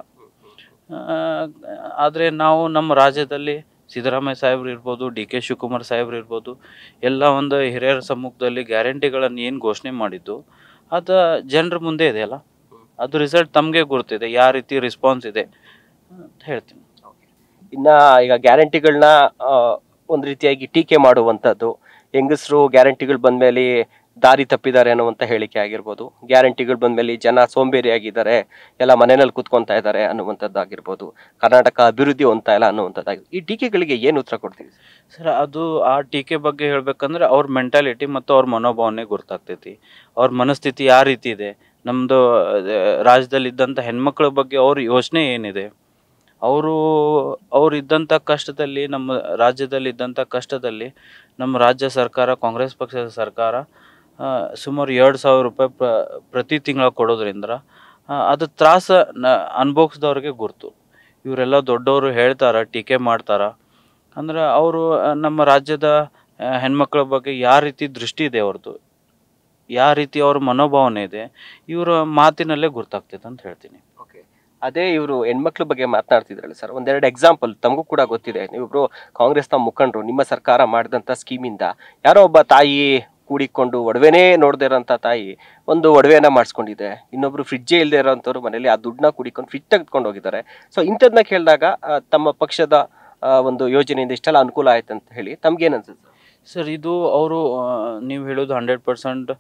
ಆದರೆ ನಾವು ನಮ್ಮ ರಾಜ್ಯದಲ್ಲಿ ಸಿದ್ದರಾಮಯ್ಯ ಸಾಹೇಬ್ರು ಇರ್ಬೋದು ಡಿ ಕೆ ಶಿವಕುಮಾರ್ ಸಾಹೇಬ್ರು ಇರ್ಬೋದು ಎಲ್ಲ ಒಂದು ಹಿರಿಯರ ಸಮ್ಮುಖದಲ್ಲಿ ಗ್ಯಾರಂಟಿಗಳನ್ನು ಏನು ಘೋಷಣೆ ಮಾಡಿದ್ದು ಅದು ಜನರ ಮುಂದೆ ಇದೆಯಲ್ಲ ಅದು ರಿಸಲ್ಟ್ ತಮಗೆ ಗುರುತಿದೆ ಯಾವ ರೀತಿ ರಿಸ್ಪಾನ್ಸ್ ಇದೆ ಅಂತ ಹೇಳ್ತೀನಿ ಇನ್ನ ಈಗ ಗ್ಯಾರಂಟಿಗಳನ್ನ ಒಂದು ರೀತಿಯಾಗಿ ಟೀಕೆ ಮಾಡುವಂಥದ್ದು ಹೆಂಗಸರು ಗ್ಯಾರಂಟಿಗಳು ಮೇಲೆ ದಾರಿ ತಪ್ಪಿದ್ದಾರೆ ಅನ್ನುವಂಥ ಹೇಳಿಕೆ ಆಗಿರ್ಬೋದು ಗ್ಯಾರಂಟಿಗಳು ಮೇಲೆ ಜನ ಸೋಂಬೇರಿಯಾಗಿದ್ದಾರೆ ಎಲ್ಲ ಮನೆಯಲ್ಲಿ ಕುತ್ಕೊತಾ ಇದ್ದಾರೆ ಅನ್ನುವಂಥದ್ದಾಗಿರ್ಬೋದು ಕರ್ನಾಟಕ ಅಭಿವೃದ್ಧಿ ಹೊಂದ್ತಾ ಇಲ್ಲ ಅನ್ನುವಂಥದ್ದಾಗಿರ್ಬೋದು ಈ ಟೀಕೆಗಳಿಗೆ ಏನು ಉತ್ತರ ಕೊಡ್ತೀವಿ ಸರ್ ಅದು ಆ ಟೀಕೆ ಬಗ್ಗೆ ಹೇಳಬೇಕಂದ್ರೆ ಅವ್ರ ಮೆಂಟಾಲಿಟಿ ಮತ್ತು ಅವ್ರ ಮನೋಭಾವನೆ ಗೊತ್ತಾಗ್ತೈತಿ ಅವ್ರ ಮನಸ್ಥಿತಿ ಯಾವ ರೀತಿ ಇದೆ ನಮ್ಮದು ರಾಜ್ಯದಲ್ಲಿದ್ದಂಥ ಹೆಣ್ಮಕ್ಳ ಬಗ್ಗೆ ಅವ್ರ ಯೋಚನೆ ಏನಿದೆ ಅವರು ಅವ್ರು ಇದ್ದಂಥ ಕಷ್ಟದಲ್ಲಿ ನಮ್ಮ ರಾಜ್ಯದಲ್ಲಿ ಇದ್ದಂಥ ಕಷ್ಟದಲ್ಲಿ ನಮ್ಮ ರಾಜ್ಯ ಸರ್ಕಾರ ಕಾಂಗ್ರೆಸ್ ಪಕ್ಷದ ಸರ್ಕಾರ ಸುಮಾರು ಎರಡು ಸಾವಿರ ರೂಪಾಯಿ ಪ್ರ ಪ್ರತಿ ತಿಂಗಳ ಕೊಡೋದ್ರಿಂದ ಅದು ತ್ರಾಸ ನ ಅನುಭವಿಸ್ದವ್ರಿಗೆ ಗುರುತು ಇವರೆಲ್ಲ ದೊಡ್ಡವರು ಹೇಳ್ತಾರೆ ಟೀಕೆ ಮಾಡ್ತಾರೆ ಅಂದ್ರೆ ಅವರು ನಮ್ಮ ರಾಜ್ಯದ ಹೆಣ್ಮಕ್ಳ ಬಗ್ಗೆ ಯಾವ ರೀತಿ ದೃಷ್ಟಿ ಇದೆ ಅವ್ರದ್ದು ಯಾವ ರೀತಿ ಅವ್ರ ಮನೋಭಾವನೆ ಇದೆ ಇವರ ಮಾತಿನಲ್ಲೇ ಗುರ್ತಾಗ್ತೈತೆ ಅಂತ ಹೇಳ್ತೀನಿ ಅದೇ ಇವರು ಹೆಣ್ಮಕ್ಳ ಬಗ್ಗೆ ಮಾತನಾಡ್ತಿದ್ರಲ್ಲ ಸರ್ ಒಂದೆರಡು ಎಕ್ಸಾಂಪಲ್ ತಮಗೂ ಕೂಡ ಗೊತ್ತಿದೆ ನೀವಿಬ್ರು ಕಾಂಗ್ರೆಸ್ನ ಮುಖಂಡರು ನಿಮ್ಮ ಸರ್ಕಾರ ಮಾಡಿದಂಥ ಸ್ಕೀಮಿಂದ ಯಾರೋ ಒಬ್ಬ ತಾಯಿ ಕೂಡಿಕೊಂಡು ಒಡವೆನೇ ನೋಡದೇ ಇರೋಂಥ ತಾಯಿ ಒಂದು ಒಡವೆನ ಮಾಡಿಸ್ಕೊಂಡಿದೆ ಇನ್ನೊಬ್ರು ಫ್ರಿಜ್ಜೇ ಇಲ್ಲದೆ ಇರೋಂಥವ್ರು ಮನೇಲಿ ಆ ದುಡ್ಡನ್ನ ಕೂಡಿಕೊಂಡು ಫ್ರಿಜ್ ತೆಗೆದುಕೊಂಡು ಹೋಗಿದ್ದಾರೆ ಸೊ ಇಂಥದ್ದನ್ನ ಕೇಳಿದಾಗ ತಮ್ಮ ಪಕ್ಷದ ಒಂದು ಯೋಜನೆಯಿಂದ ಇಷ್ಟೆಲ್ಲ ಅನುಕೂಲ ಆಯ್ತು ಅಂತ ಹೇಳಿ ತಮ್ಗೇನು ಅನ್ಸುತ್ತೆ ಸರ್ ಇದು ಅವರು ನೀವು ಹೇಳೋದು ಹಂಡ್ರೆಡ್ ಪರ್ಸೆಂಟ್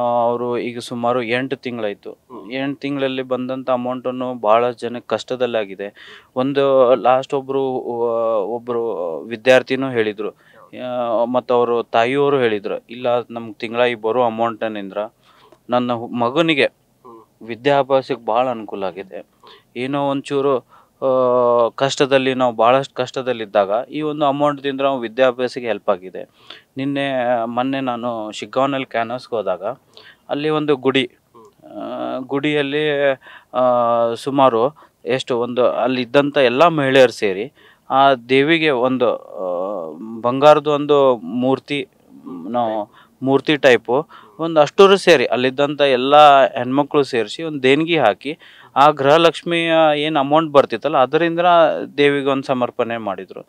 ಅವರು ಈಗ ಸುಮಾರು ಎಂಟು ತಿಂಗಳಾಯಿತು ಎಂಟು ತಿಂಗಳಲ್ಲಿ ಬಂದಂಥ ಅಮೌಂಟನ್ನು ಭಾಳ ಜನಕ್ಕೆ ಕಷ್ಟದಲ್ಲಾಗಿದೆ ಒಂದು ಲಾಸ್ಟ್ ಒಬ್ರು ಒಬ್ಬರು ವಿದ್ಯಾರ್ಥಿನೂ ಹೇಳಿದರು ಮತ್ತು ಅವರು ತಾಯಿಯವರು ಹೇಳಿದರು ಇಲ್ಲ ನಮ್ಗೆ ತಿಂಗಳ ಈ ಬರೋ ಅಮೌಂಟನಿಂದ ನನ್ನ ಮಗನಿಗೆ ವಿದ್ಯಾಭ್ಯಾಸಕ್ಕೆ ಭಾಳ ಅನುಕೂಲ ಆಗಿದೆ ಏನೋ ಒಂಚೂರು ಕಷ್ಟದಲ್ಲಿ ನಾವು ಭಾಳಷ್ಟು ಕಷ್ಟದಲ್ಲಿದ್ದಾಗ ಈ ಒಂದು ಅಮೌಂಟ್ದಿಂದ ನಾವು ವಿದ್ಯಾಭ್ಯಾಸಕ್ಕೆ ಹೆಲ್ಪ್ ಆಗಿದೆ ನಿನ್ನೆ ಮೊನ್ನೆ ನಾನು ಶಿಗ್ಗಾವ್ನಲ್ಲಿ ಗೆ ಹೋದಾಗ ಅಲ್ಲಿ ಒಂದು ಗುಡಿ ಗುಡಿಯಲ್ಲಿ ಸುಮಾರು ಎಷ್ಟು ಒಂದು ಅಲ್ಲಿದ್ದಂಥ ಎಲ್ಲ ಮಹಿಳೆಯರು ಸೇರಿ ಆ ದೇವಿಗೆ ಒಂದು ಬಂಗಾರದ ಒಂದು ಮೂರ್ತಿ ನಾವು ಮೂರ್ತಿ ಟೈಪು ಒಂದು ಅಷ್ಟೂರು ಸೇರಿ ಅಲ್ಲಿದ್ದಂಥ ಎಲ್ಲ ಹೆಣ್ಮಕ್ಳು ಸೇರಿಸಿ ಒಂದು ದೇಣಿಗೆ ಹಾಕಿ ಆ ಗೃಹಲಕ್ಷ್ಮಿಯ ಏನು ಅಮೌಂಟ್ ಬರ್ತಿತ್ತಲ್ಲ ಅದರಿಂದ ದೇವಿಗೆ ಒಂದು ಸಮರ್ಪಣೆ ಮಾಡಿದರು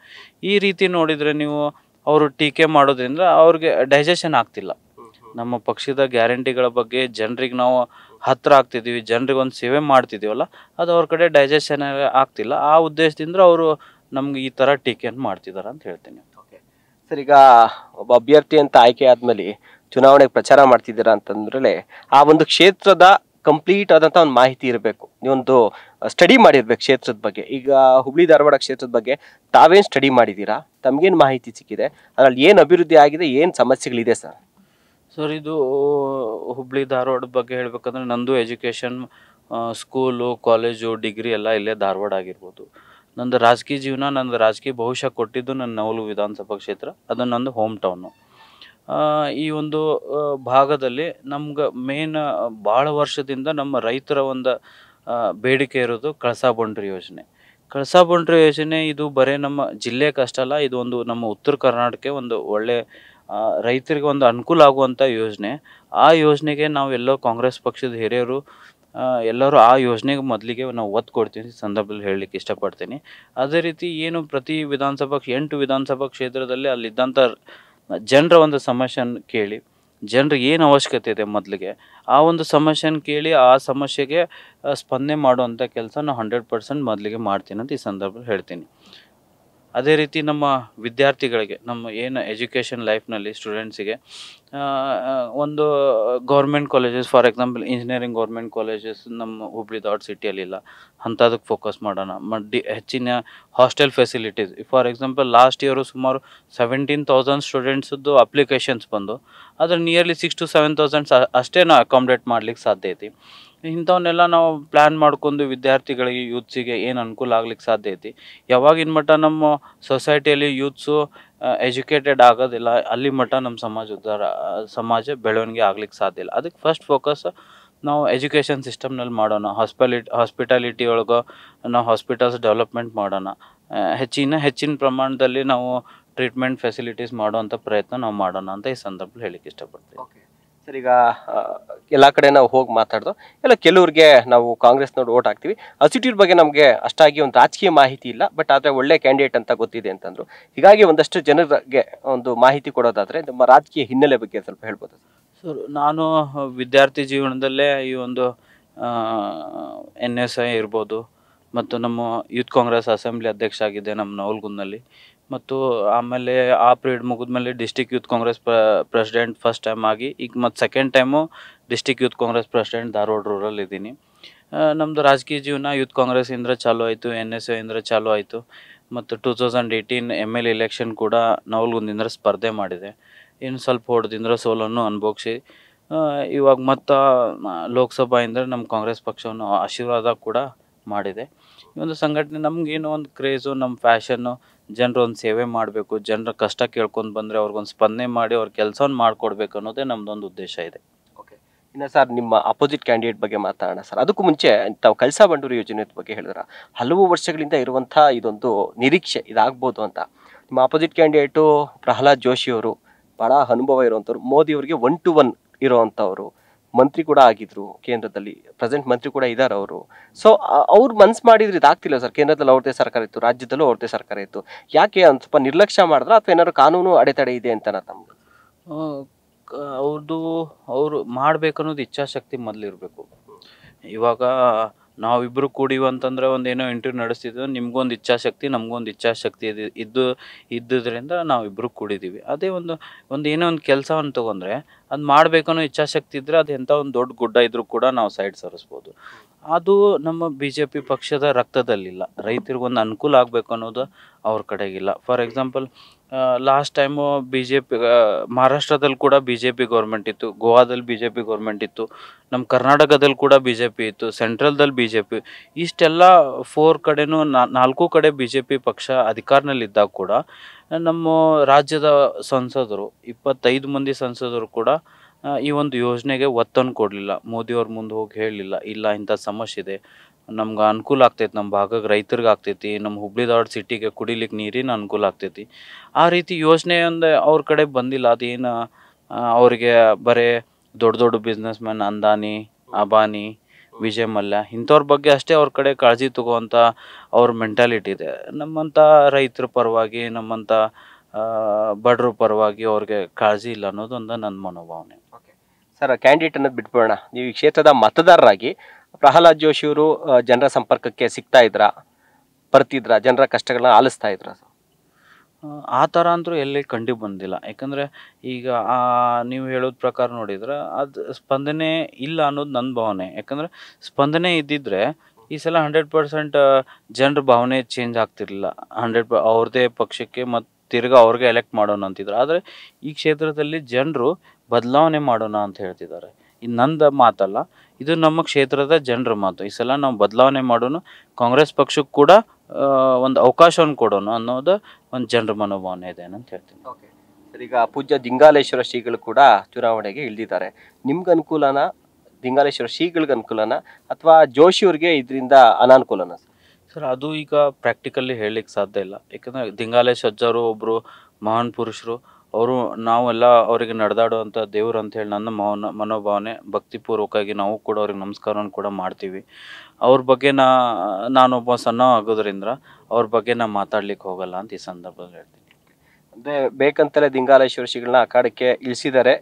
ಈ ರೀತಿ ನೋಡಿದರೆ ನೀವು ಅವರು ಟೀಕೆ ಮಾಡೋದ್ರಿಂದ ಅವ್ರಿಗೆ ಡೈಜೆಷನ್ ಆಗ್ತಿಲ್ಲ ನಮ್ಮ ಪಕ್ಷದ ಗ್ಯಾರಂಟಿಗಳ ಬಗ್ಗೆ ಜನರಿಗೆ ನಾವು ಹತ್ರ ಆಗ್ತಿದ್ದೀವಿ ಜನರಿಗೆ ಒಂದು ಸೇವೆ ಮಾಡ್ತಿದ್ದೀವಲ್ಲ ಅದು ಅವ್ರ ಕಡೆ ಡೈಜೆಷನ್ ಆಗ್ತಿಲ್ಲ ಆ ಉದ್ದೇಶದಿಂದ ಅವರು ನಮ್ಗೆ ಈ ಥರ ಟೀಕೆಯನ್ನು ಮಾಡ್ತಿದ್ದಾರೆ ಅಂತ ಹೇಳ್ತೀನಿ ಸರ್ ಈಗ ಒಬ್ಬ ಅಭ್ಯರ್ಥಿ ಅಂತ ಆಯ್ಕೆ ಆದಮೇಲೆ ಚುನಾವಣೆಗೆ ಪ್ರಚಾರ ಮಾಡ್ತಿದ್ದೀರಾ ಅಂತಂದ್ರೆ ಆ ಒಂದು ಕ್ಷೇತ್ರದ ಕಂಪ್ಲೀಟ್ ಆದಂಥ ಒಂದು ಮಾಹಿತಿ ಇರಬೇಕು ನೀವೊಂದು ಸ್ಟಡಿ ಮಾಡಿರ್ಬೇಕು ಕ್ಷೇತ್ರದ ಬಗ್ಗೆ ಈಗ ಹುಬ್ಳಿ ಧಾರವಾಡ ಕ್ಷೇತ್ರದ ಬಗ್ಗೆ ತಾವೇನು ಸ್ಟಡಿ ಮಾಡಿದ್ದೀರಾ ತಮ್ಗೇನು ಮಾಹಿತಿ ಸಿಕ್ಕಿದೆ ಅದರಲ್ಲಿ ಏನು ಅಭಿವೃದ್ಧಿ ಆಗಿದೆ ಏನು ಸಮಸ್ಯೆಗಳಿದೆ ಸರ್ ಸರ್ ಇದು ಹುಬ್ಳಿ ಧಾರವಾಡ ಬಗ್ಗೆ ಹೇಳಬೇಕಂದ್ರೆ ನಂದು ಎಜುಕೇಷನ್ ಸ್ಕೂಲು ಕಾಲೇಜು ಡಿಗ್ರಿ ಎಲ್ಲ ಇಲ್ಲೇ ಧಾರವಾಡ ಆಗಿರ್ಬೋದು ನಂದು ರಾಜಕೀಯ ಜೀವನ ನಂದು ರಾಜಕೀಯ ಭವಿಷ್ಯ ಕೊಟ್ಟಿದ್ದು ನನ್ನ ನವಲು ವಿಧಾನಸಭಾ ಕ್ಷೇತ್ರ ಅದು ನಂದು ಹೋಮ್ ಟೌನು ಈ ಒಂದು ಭಾಗದಲ್ಲಿ ನಮ್ಗೆ ಮೇನ್ ಭಾಳ ವರ್ಷದಿಂದ ನಮ್ಮ ರೈತರ ಒಂದು ಬೇಡಿಕೆ ಇರೋದು ಕಳಸಾ ಬಂಡ್ರಿ ಯೋಜನೆ ಕಳಸಾ ಬಂಡ್ರಿ ಯೋಜನೆ ಇದು ಬರೀ ನಮ್ಮ ಕಷ್ಟ ಅಲ್ಲ ಇದು ಒಂದು ನಮ್ಮ ಉತ್ತರ ಕರ್ನಾಟಕಕ್ಕೆ ಒಂದು ಒಳ್ಳೆ ರೈತರಿಗೆ ಒಂದು ಅನುಕೂಲ ಆಗುವಂಥ ಯೋಜನೆ ಆ ಯೋಜನೆಗೆ ನಾವು ಎಲ್ಲೋ ಕಾಂಗ್ರೆಸ್ ಪಕ್ಷದ ಹಿರಿಯರು ಎಲ್ಲರೂ ಆ ಯೋಜನೆಗೆ ಮೊದಲಿಗೆ ನಾವು ಒತ್ತು ಕೊಡ್ತೀನಿ ಸಂದರ್ಭದಲ್ಲಿ ಹೇಳಲಿಕ್ಕೆ ಇಷ್ಟಪಡ್ತೀನಿ ಅದೇ ರೀತಿ ಏನು ಪ್ರತಿ ವಿಧಾನಸಭಾ ಎಂಟು ವಿಧಾನಸಭಾ ಕ್ಷೇತ್ರದಲ್ಲಿ ಅಲ್ಲಿದ್ದಂಥ ಜನರ ಒಂದು ಸಮಸ್ಯೆಯನ್ನು ಕೇಳಿ ಜನರಿಗೆ ಏನು ಅವಶ್ಯಕತೆ ಇದೆ ಮೊದಲಿಗೆ ಆ ಒಂದು ಸಮಸ್ಯೆಯನ್ನು ಕೇಳಿ ಆ ಸಮಸ್ಯೆಗೆ ಸ್ಪಂದನೆ ಮಾಡುವಂಥ ಕೆಲಸ ನಾನು ಹಂಡ್ರೆಡ್ ಪರ್ಸೆಂಟ್ ಮೊದಲಿಗೆ ಮಾಡ್ತೀನಿ ಅಂತ ಈ ಸಂದರ್ಭದಲ್ಲಿ ಹೇಳ್ತೀನಿ ಅದೇ ರೀತಿ ನಮ್ಮ ವಿದ್ಯಾರ್ಥಿಗಳಿಗೆ ನಮ್ಮ ಏನು ಎಜುಕೇಷನ್ ಲೈಫ್ನಲ್ಲಿ ಸ್ಟೂಡೆಂಟ್ಸಿಗೆ ಒಂದು government colleges for example engineering government colleges ನಮ್ಮ ಹುಬ್ಳಿ ದಾಟ್ ಸಿಟಿಯಲ್ಲಿಲ್ಲ ಅಂಥದಕ್ಕೆ ಫೋಕಸ್ ಮಾಡೋಣ ಮಡ್ಡಿ ಹೆಚ್ಚಿನ hostel facilities for example last year ಸುಮಾರು ಸೆವೆಂಟೀನ್ ತೌಸಂಡ್ ಸ್ಟೂಡೆಂಟ್ಸದ್ದು ಅಪ್ಲಿಕೇಶನ್ಸ್ ಬಂದು ಅದ್ರ nearly six to seven thousands ಅಷ್ಟೇ ನಾವು ಅಕಾಮಡೇಟ್ ಮಾಡ್ಲಿಕ್ಕೆ ಸಾಧ್ಯ ಐತಿ ಇಂಥವನ್ನೆಲ್ಲ ನಾವು ಪ್ಲ್ಯಾನ್ ಮಾಡ್ಕೊಂಡು ವಿದ್ಯಾರ್ಥಿಗಳಿಗೆ ಯೂತ್ಸಿಗೆ ಏನು ಅನುಕೂಲ ಆಗ್ಲಿಕ್ಕೆ ಸಾಧ್ಯ ಐತಿ ಯಾವಾಗಿನ ಮಟ್ಟ ನಮ್ಮ ಸೊಸೈಟಿಯಲ್ಲಿ ಯೂತ್ಸು ಎಜುಕೇಟೆಡ್ ಆಗೋದಿಲ್ಲ ಅಲ್ಲಿ ಮಟ್ಟ ನಮ್ಮ ಸಮಾಜ ಉದ್ಧಾರ ಸಮಾಜ ಬೆಳವಣಿಗೆ ಆಗ್ಲಿಕ್ಕೆ ಸಾಧ್ಯ ಇಲ್ಲ ಅದಕ್ಕೆ ಫಸ್ಟ್ ಫೋಕಸ್ ನಾವು ಎಜುಕೇಷನ್ ಸಿಸ್ಟಮ್ನಲ್ಲಿ ಮಾಡೋಣ ಹಾಸ್ಪಿಲಿಟಿ ಹಾಸ್ಪಿಟಾಲಿಟಿ ಒಳಗೆ ನಾವು ಹಾಸ್ಪಿಟಲ್ಸ್ ಡೆವಲಪ್ಮೆಂಟ್ ಮಾಡೋಣ ಹೆಚ್ಚಿನ ಹೆಚ್ಚಿನ ಪ್ರಮಾಣದಲ್ಲಿ ನಾವು ಟ್ರೀಟ್ಮೆಂಟ್ ಫೆಸಿಲಿಟೀಸ್ ಮಾಡುವಂಥ ಪ್ರಯತ್ನ ನಾವು ಮಾಡೋಣ ಅಂತ ಈ ಸಂದರ್ಭದಲ್ಲಿ ಹೇಳಿಕ್ಕೆ ಇಷ್ಟಪಡ್ತೀವಿ ಸರ್ ಈಗ ಎಲ್ಲ ಕಡೆ ನಾವು ಹೋಗಿ ಮಾತಾಡ್ದು ಎಲ್ಲ ಕೆಲವ್ರಿಗೆ ನಾವು ನೋಡಿ ಓಟ್ ಹಾಕ್ತೀವಿ ಅಸಿಟ್ಯೂಟ್ ಬಗ್ಗೆ ನಮಗೆ ಅಷ್ಟಾಗಿ ಒಂದು ರಾಜಕೀಯ ಮಾಹಿತಿ ಇಲ್ಲ ಬಟ್ ಆದರೆ ಒಳ್ಳೆ ಕ್ಯಾಂಡಿಡೇಟ್ ಅಂತ ಗೊತ್ತಿದೆ ಅಂತಂದ್ರು ಹೀಗಾಗಿ ಒಂದಷ್ಟು ಜನರಿಗೆ ಒಂದು ಮಾಹಿತಿ ಕೊಡೋದಾದರೆ ನಮ್ಮ ರಾಜಕೀಯ ಹಿನ್ನೆಲೆ ಬಗ್ಗೆ ಸ್ವಲ್ಪ ಹೇಳ್ಬೋದು ಸರ್ ನಾನು ವಿದ್ಯಾರ್ಥಿ ಜೀವನದಲ್ಲೇ ಈ ಒಂದು ಎನ್ ಎಸ್ ಐ ಇರ್ಬೋದು ಮತ್ತು ನಮ್ಮ ಯೂತ್ ಕಾಂಗ್ರೆಸ್ ಅಸೆಂಬ್ಲಿ ಅಧ್ಯಕ್ಷ ಆಗಿದೆ ನಮ್ಮ ನವಲ್ಗುಂದಲ್ಲಿ ಮತ್ತು ಆಮೇಲೆ ಆ ಮುಗಿದ ಮುಗಿದ್ಮೇಲೆ district youth Congress president first time ಆಗಿ ಈಗ ಮತ್ತು second time district youth Congress president Dharwad rural ಇದ್ದೀನಿ ನಮ್ಮದು ರಾಜಕೀಯ ಜೀವನ ಯೂತ್ ಕಾಂಗ್ರೆಸ್ಸಿಂದ ಚಾಲೂ ಆಯಿತು ಎನ್ ಎಸ್ ಇಂದ ಚಾಲೂ ಆಯಿತು ಮತ್ತು two thousand eighteen M L election ಕೂಡ ನವಲ್ಗುಂದಿಂದ ಸ್ಪರ್ಧೆ ಮಾಡಿದೆ ಇನ್ನು ಸ್ವಲ್ಪ ಹೊಡೆದಿಂದ ಸೋಲನ್ನು ಅನುಭೋಗಿಸಿ ಇವಾಗ ಮತ್ತು ಲೋಕಸಭಾ ನಮ್ಮ ಕಾಂಗ್ರೆಸ್ ಪಕ್ಷವನ್ನು ಆಶೀರ್ವಾದ ಕೂಡ ಮಾಡಿದೆ ಈ ಒಂದು ಸಂಘಟನೆ ನಮಗೇನೋ ಒಂದು ಕ್ರೇಜು ನಮ್ಮ ಫ್ಯಾಷನ್ನು ಜನರು ಒಂದು ಸೇವೆ ಮಾಡಬೇಕು ಜನರ ಕಷ್ಟ ಕೇಳ್ಕೊಂಡು ಬಂದರೆ ಅವ್ರಿಗೊಂದು ಸ್ಪಂದನೆ ಮಾಡಿ ಅವ್ರ ಕೆಲಸವನ್ನು ಮಾಡಿಕೊಡ್ಬೇಕು ಅನ್ನೋದೇ ನಮ್ಮದೊಂದು ಉದ್ದೇಶ ಇದೆ ಓಕೆ ಇನ್ನು ಸರ್ ನಿಮ್ಮ ಅಪೋಸಿಟ್ ಕ್ಯಾಂಡಿಡೇಟ್ ಬಗ್ಗೆ ಮಾತಾಡೋಣ ಸರ್ ಅದಕ್ಕೂ ಮುಂಚೆ ತಾವು ಕಲಸಾ ಬಂಡೂರು ಯೋಜನೆ ಬಗ್ಗೆ ಹೇಳಿದ್ರೆ ಹಲವು ವರ್ಷಗಳಿಂದ ಇರುವಂಥ ಇದೊಂದು ನಿರೀಕ್ಷೆ ಇದಾಗ್ಬೋದು ಅಂತ ನಿಮ್ಮ ಅಪೋಸಿಟ್ ಕ್ಯಾಂಡಿಡೇಟು ಪ್ರಹ್ಲಾದ್ ಜೋಶಿಯವರು ಬಹಳ ಅನುಭವ ಇರುವಂಥವ್ರು ಮೋದಿಯವರಿಗೆ ಒನ್ ಟು ಒನ್ ಇರೋವಂಥವ್ರು ಮಂತ್ರಿ ಕೂಡ ಆಗಿದ್ರು ಕೇಂದ್ರದಲ್ಲಿ ಪ್ರೆಸೆಂಟ್ ಮಂತ್ರಿ ಕೂಡ ಇದ್ದಾರೆ ಅವರು ಸೊ ಅವ್ರು ಮನ್ಸು ಮಾಡಿದ್ರೆ ಇದಾಗ್ತಿಲ್ಲ ಸರ್ ಕೇಂದ್ರದಲ್ಲಿ ಅವ್ರದೇ ಸರ್ಕಾರ ಇತ್ತು ರಾಜ್ಯದಲ್ಲೂ ಅವ್ರದೇ ಸರ್ಕಾರ ಇತ್ತು ಯಾಕೆ ಒಂದು ಸ್ವಲ್ಪ ನಿರ್ಲಕ್ಷ್ಯ ಮಾಡಿದ್ರೆ ಅಥವಾ ಏನಾದ್ರು ಕಾನೂನು ಅಡೆತಡೆ ಇದೆ ಅಂತ ತಮ್ಮ ಅವ್ರದ್ದು ಅವರು ಮಾಡಬೇಕನ್ನೋದು ಇಚ್ಛಾಶಕ್ತಿ ಮೊದಲಿರಬೇಕು ಇವಾಗ ನಾವಿಬ್ಬರು ಕೂಡಿವು ಅಂತಂದ್ರೆ ಒಂದು ಏನೋ ಇಂಟರ್ವ್ಯೂ ನಡೆಸ್ತಿದ್ವಿ ನಿಮ್ಗೊಂದು ಇಚ್ಛಾಶಕ್ತಿ ನಮಗೊಂದು ಇಚ್ಛಾಶಕ್ತಿ ಇದ್ದು ಇದ್ದುದರಿಂದ ನಾವಿಬ್ಬರು ಕೂಡಿದ್ದೀವಿ ಅದೇ ಒಂದು ಒಂದು ಏನೋ ಒಂದು ಕೆಲಸವನ್ನು ತಗೊಂಡ್ರೆ ಅದು ಮಾಡಬೇಕನ್ನೋ ಇಚ್ಛಾಶಕ್ತಿ ಇದ್ದರೆ ಅದು ಎಂಥ ಒಂದು ದೊಡ್ಡ ಗುಡ್ಡ ಇದ್ದರೂ ಕೂಡ ನಾವು ಸೈಡ್ ಸರಿಸ್ಬೋದು ಅದು ನಮ್ಮ ಬಿ ಜೆ ಪಿ ಪಕ್ಷದ ರಕ್ತದಲ್ಲಿಲ್ಲ ರೈತರಿಗೊಂದು ಅನುಕೂಲ ಆಗಬೇಕು ಅನ್ನೋದು ಅವ್ರ ಕಡೆಗಿಲ್ಲ for example last time B J P ಮಹಾರಾಷ್ಟ್ರದಲ್ಲಿ ಕೂಡ ಬಿ ಜೆ ಪಿ ಗೌರ್ಮೆಂಟ್ ಇತ್ತು ಗೋವಾದಲ್ಲಿ ಬಿ ಜೆ ಪಿ ಗೌರ್ಮೆಂಟ್ ಇತ್ತು ನಮ್ಮ ಕರ್ನಾಟಕದಲ್ಲಿ ಕೂಡ ಬಿ ಜೆ ಪಿ ಇತ್ತು ಸೆಂಟ್ರಲ್ದಲ್ಲಿ ಬಿ ಜೆ ಪಿ ಇಷ್ಟೆಲ್ಲ ಫೋರ್ ಕಡೆನೂ ನಾಲ್ಕು ಕಡೆ ಬಿ ಜೆ ಪಿ ಪಕ್ಷ ಅಧಿಕಾರನಲ್ಲಿದ್ದಾಗ ಕೂಡ ನಮ್ಮ ರಾಜ್ಯದ ಸಂಸದರು ಇಪ್ಪತ್ತೈದು ಮಂದಿ ಸಂಸದರು ಕೂಡ ಈ ಒಂದು ಯೋಜನೆಗೆ ಒತ್ತನ್ನು ಕೊಡಲಿಲ್ಲ ಮೋದಿಯವ್ರ ಮುಂದೆ ಹೋಗಿ ಹೇಳಲಿಲ್ಲ ಇಲ್ಲ ಇಂಥ ಸಮಸ್ಯೆ ಇದೆ ನಮ್ಗೆ ಅನುಕೂಲ ಆಗ್ತೈತಿ ನಮ್ಮ ಭಾಗಕ್ಕೆ ರೈತರಿಗೆ ಆಗ್ತೈತಿ ನಮ್ಮ ಹುಬ್ಳಿ ದಾಡ್ ಸಿಟಿಗೆ ಕುಡಿಲಿಕ್ಕೆ ನೀರಿನ ಅನುಕೂಲ ಆಗ್ತೈತಿ ಆ ರೀತಿ ಯೋಜನೆ ಒಂದು ಅವ್ರ ಕಡೆ ಬಂದಿಲ್ಲ ಅದೇನು ಅವರಿಗೆ ಬರೇ ದೊಡ್ಡ ದೊಡ್ಡ ಬಿಸ್ನೆಸ್ ಮ್ಯಾನ್ ಅಂದಾನಿ ಅಬಾನಿ ವಿಜಯ್ ಮಲ್ಯ ಇಂಥವ್ರ ಬಗ್ಗೆ ಅಷ್ಟೇ ಅವ್ರ ಕಡೆ ಕಾಳಜಿ ತಗೋವಂಥ ಅವ್ರ ಮೆಂಟಾಲಿಟಿ ಇದೆ ನಮ್ಮಂಥ ರೈತರ ಪರವಾಗಿ ನಮ್ಮಂಥ ಬಡ್ರ ಪರವಾಗಿ ಅವ್ರಿಗೆ ಕಾಳಜಿ ಇಲ್ಲ ಅನ್ನೋದೊಂದು ನನ್ನ ಮನೋಭಾವನೆ ಸರ್ ಕ್ಯಾಂಡಿಡೇಟ್ ಅನ್ನೋದು ಬಿಟ್ಬಿಡೋಣ ನೀವು ಈ ಕ್ಷೇತ್ರದ ಮತದಾರರಾಗಿ ಪ್ರಹ್ಲಾದ್ ಜೋಶಿಯವರು ಜನರ ಸಂಪರ್ಕಕ್ಕೆ ಸಿಗ್ತಾ ಇದ್ರ ಬರ್ತಿದ್ರ ಜನರ ಕಷ್ಟಗಳನ್ನ ಆಲಿಸ್ತಾ ಇದ್ರ ಆ ಥರ ಅಂತೂ ಎಲ್ಲಿ ಕಂಡು ಬಂದಿಲ್ಲ ಯಾಕಂದರೆ ಈಗ ನೀವು ಹೇಳೋದ್ ಪ್ರಕಾರ ನೋಡಿದ್ರೆ ಅದು ಸ್ಪಂದನೆ ಇಲ್ಲ ಅನ್ನೋದು ನನ್ನ ಭಾವನೆ ಯಾಕಂದರೆ ಸ್ಪಂದನೆ ಇದ್ದಿದ್ರೆ ಈ ಸಲ ಹಂಡ್ರೆಡ್ ಪರ್ಸೆಂಟ್ ಜನರ ಭಾವನೆ ಚೇಂಜ್ ಆಗ್ತಿರ್ಲಿಲ್ಲ ಹಂಡ್ರೆಡ್ ಅವ್ರದೇ ಪಕ್ಷಕ್ಕೆ ಮತ್ತು ತಿರ್ಗಾ ಅವ್ರಿಗೆ ಎಲೆಕ್ಟ್ ಮಾಡೋಣ ಅಂತಿದ್ರು ಆದರೆ ಈ ಕ್ಷೇತ್ರದಲ್ಲಿ ಜನರು ಬದಲಾವಣೆ ಮಾಡೋಣ ಅಂತ ಹೇಳ್ತಿದ್ದಾರೆ ಇದು ನಂದ ಮಾತಲ್ಲ ಇದು ನಮ್ಮ ಕ್ಷೇತ್ರದ ಜನರ ಮಾತು ಈ ಸಲ ನಾವು ಬದಲಾವಣೆ ಮಾಡೋಣ ಕಾಂಗ್ರೆಸ್ ಪಕ್ಷಕ್ಕೆ ಕೂಡ ಒಂದು ಅವಕಾಶವನ್ನು ಕೊಡೋಣ ಅನ್ನೋದು ಒಂದು ಜನರ ಮನೋಭಾವನೆ ಇದೆ ಅಂತ ಹೇಳ್ತೀನಿ ಓಕೆ ಈಗ ಪೂಜ್ಯ ದಿಂಗಾಲೇಶ್ವರ ಶ್ರೀಗಳು ಕೂಡ ಚುನಾವಣೆಗೆ ಇಳಿದಿದ್ದಾರೆ ನಿಮ್ಗೆ ಅನುಕೂಲನ ದಿಂಗಾಲೇಶ್ವರ ಶ್ರೀಗಳಿಗೆ ಅನುಕೂಲನ ಅಥವಾ ಜೋಶಿಯವ್ರಿಗೆ ಇದರಿಂದ ಅನಾನುಕೂಲನ ಸರ್ ಅದು ಈಗ ಪ್ರಾಕ್ಟಿಕಲ್ಲಿ ಹೇಳಲಿಕ್ಕೆ ಸಾಧ್ಯ ಇಲ್ಲ ಯಾಕಂದರೆ ದಿಂಗಾಲೇಶ್ವರ ಅಜ್ಜರು ಒಬ್ಬರು ಮಹಾನ್ ಪುರುಷರು ಅವರು ನಾವೆಲ್ಲ ಅವರಿಗೆ ನಡೆದಾಡುವಂಥ ಅಂತ ಹೇಳಿ ನನ್ನ ಮೌನ ಮನೋಭಾವನೆ ಭಕ್ತಿಪೂರ್ವಕವಾಗಿ ನಾವು ಕೂಡ ಅವ್ರಿಗೆ ನಮಸ್ಕಾರವನ್ನು ಕೂಡ ಮಾಡ್ತೀವಿ ಅವ್ರ ಬಗ್ಗೆ ನಾ ನಾನೊಬ್ಬ ಸಣ್ಣ ಆಗೋದ್ರಿಂದ ಅವ್ರ ಬಗ್ಗೆ ನಾ ಮಾತಾಡ್ಲಿಕ್ಕೆ ಹೋಗಲ್ಲ ಅಂತ ಈ ಸಂದರ್ಭದಲ್ಲಿ ಹೇಳ್ತೀನಿ ಅದೇ ಬೇಕಂತಲೇ ದಿಂಗಾಲೇಶ್ವರ ಶ್ರೀಗಳನ್ನ ಅಖಾಡಕ್ಕೆ ಇಳಿಸಿದ್ದಾರೆ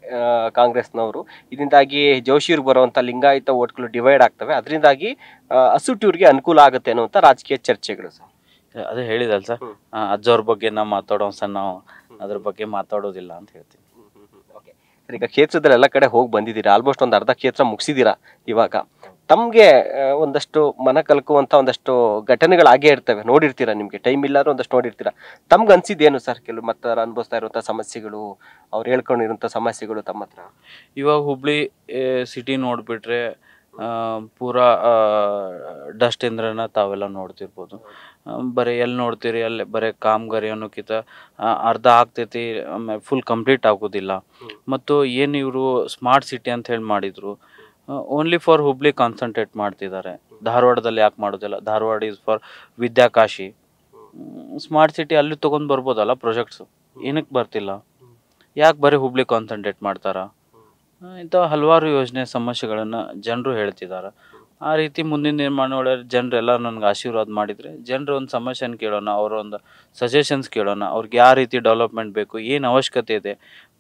ಕಾಂಗ್ರೆಸ್ನವರು ಇದರಿಂದಾಗಿ ಜೋಶಿಯವ್ರಿಗೆ ಬರುವಂಥ ಲಿಂಗಾಯತ ಓಟ್ಗಳು ಡಿವೈಡ್ ಆಗ್ತವೆ ಅದರಿಂದಾಗಿ ಅಸುಟಿಯವ್ರಿಗೆ ಅನುಕೂಲ ಆಗುತ್ತೆ ಅನ್ನುವಂಥ ರಾಜಕೀಯ ಚರ್ಚೆಗಳು ಸರ್ ಅದೇ ಹೇಳಿದಲ್ಲ ಸರ್ ಅಜ್ಜವ್ರ ಬಗ್ಗೆ ನಾವು ಮಾತಾಡೋ ಸರ್ ನಾವು ಅದ್ರ ಬಗ್ಗೆ ಮಾತಾಡೋದಿಲ್ಲ ಅಂತ ಹೇಳ್ತೀನಿ ಈಗ ಕ್ಷೇತ್ರದಲ್ಲಿ ಎಲ್ಲ ಕಡೆ ಹೋಗಿ ಬಂದಿದ್ದೀರಾ ಆಲ್ಮೋಸ್ಟ್ ಒಂದು ಅರ್ಧ ಕ್ಷೇತ್ರ ಮುಗಿಸಿದ್ದೀರಾ ಇವಾಗ ತಮಗೆ ಒಂದಷ್ಟು ಮನ ಕಲ್ಕುವಂಥ ಒಂದಷ್ಟು ಘಟನೆಗಳಾಗೇ ಇರ್ತವೆ ನೋಡಿರ್ತೀರಾ ನಿಮಗೆ ಟೈಮ್ ಇಲ್ಲಾದ್ರೂ ಒಂದಷ್ಟು ನೋಡಿರ್ತೀರಾ ತಮ್ಗೆ ಅನ್ಸಿದ್ದೇನು ಸರ್ ಕೆಲವು ಮತ್ತೆ ಅನುಭವಿಸ್ತಾ ಇರುವಂಥ ಸಮಸ್ಯೆಗಳು ಅವ್ರು ಹೇಳ್ಕೊಂಡಿರುವಂಥ ಸಮಸ್ಯೆಗಳು ತಮ್ಮ ಹತ್ರ ಇವಾಗ ಹುಬ್ಳಿ ಸಿಟಿ ನೋಡಿಬಿಟ್ರೆ ಪೂರಾ ಡಸ್ಟ್ ಇಂದ್ರನ ತಾವೆಲ್ಲ ನೋಡ್ತಿರ್ಬೋದು ಬರೇ ಎಲ್ಲಿ ನೋಡ್ತೀರಿ ಅಲ್ಲಿ ಬರೀ ಕಾಮಗಾರಿ ಅನ್ನೋಕ್ಕಿಂತ ಅರ್ಧ ಆಗ್ತೈತಿ ಆಮೇಲೆ ಫುಲ್ ಕಂಪ್ಲೀಟ್ ಆಗೋದಿಲ್ಲ ಮತ್ತು ಏನು ಇವರು ಸ್ಮಾರ್ಟ್ ಸಿಟಿ ಅಂತ ಹೇಳಿ ಮಾಡಿದರು ಓನ್ಲಿ ಫಾರ್ ಹುಬ್ಳಿ ಕಾನ್ಸಂಟ್ರೇಟ್ ಮಾಡ್ತಿದ್ದಾರೆ ಧಾರವಾಡದಲ್ಲಿ ಯಾಕೆ ಮಾಡೋದಿಲ್ಲ Dharwad is for Vidyakashi smart city ಅಲ್ಲಿ ತೊಗೊಂಡು ಬರ್ಬೋದಲ್ಲ ಪ್ರೊಜೆಕ್ಟ್ಸು ಏನಕ್ಕೆ ಬರ್ತಿಲ್ಲ ಯಾಕೆ ಬರೀ ಹುಬ್ಳಿ ಕಾನ್ಸಂಟ್ರೇಟ್ ಮಾಡ್ತಾರ ಇಂಥ ಹಲವಾರು ಯೋಜನೆ ಸಮಸ್ಯೆಗಳನ್ನು ಜನರು ಹೇಳ್ತಿದ್ದಾರೆ ಆ ರೀತಿ ಮುಂದಿನ ನಿರ್ಮಾಣಗಳಲ್ಲಿ ಜನರೆಲ್ಲ ನನಗೆ ಆಶೀರ್ವಾದ ಮಾಡಿದರೆ ಜನರು ಒಂದು ಸಮಸ್ಯೆನ ಕೇಳೋಣ ಅವರೊಂದು ಸಜೆಷನ್ಸ್ ಕೇಳೋಣ ಅವ್ರಿಗೆ ಯಾವ ರೀತಿ ಡೆವಲಪ್ಮೆಂಟ್ ಬೇಕು ಏನು ಅವಶ್ಯಕತೆ ಇದೆ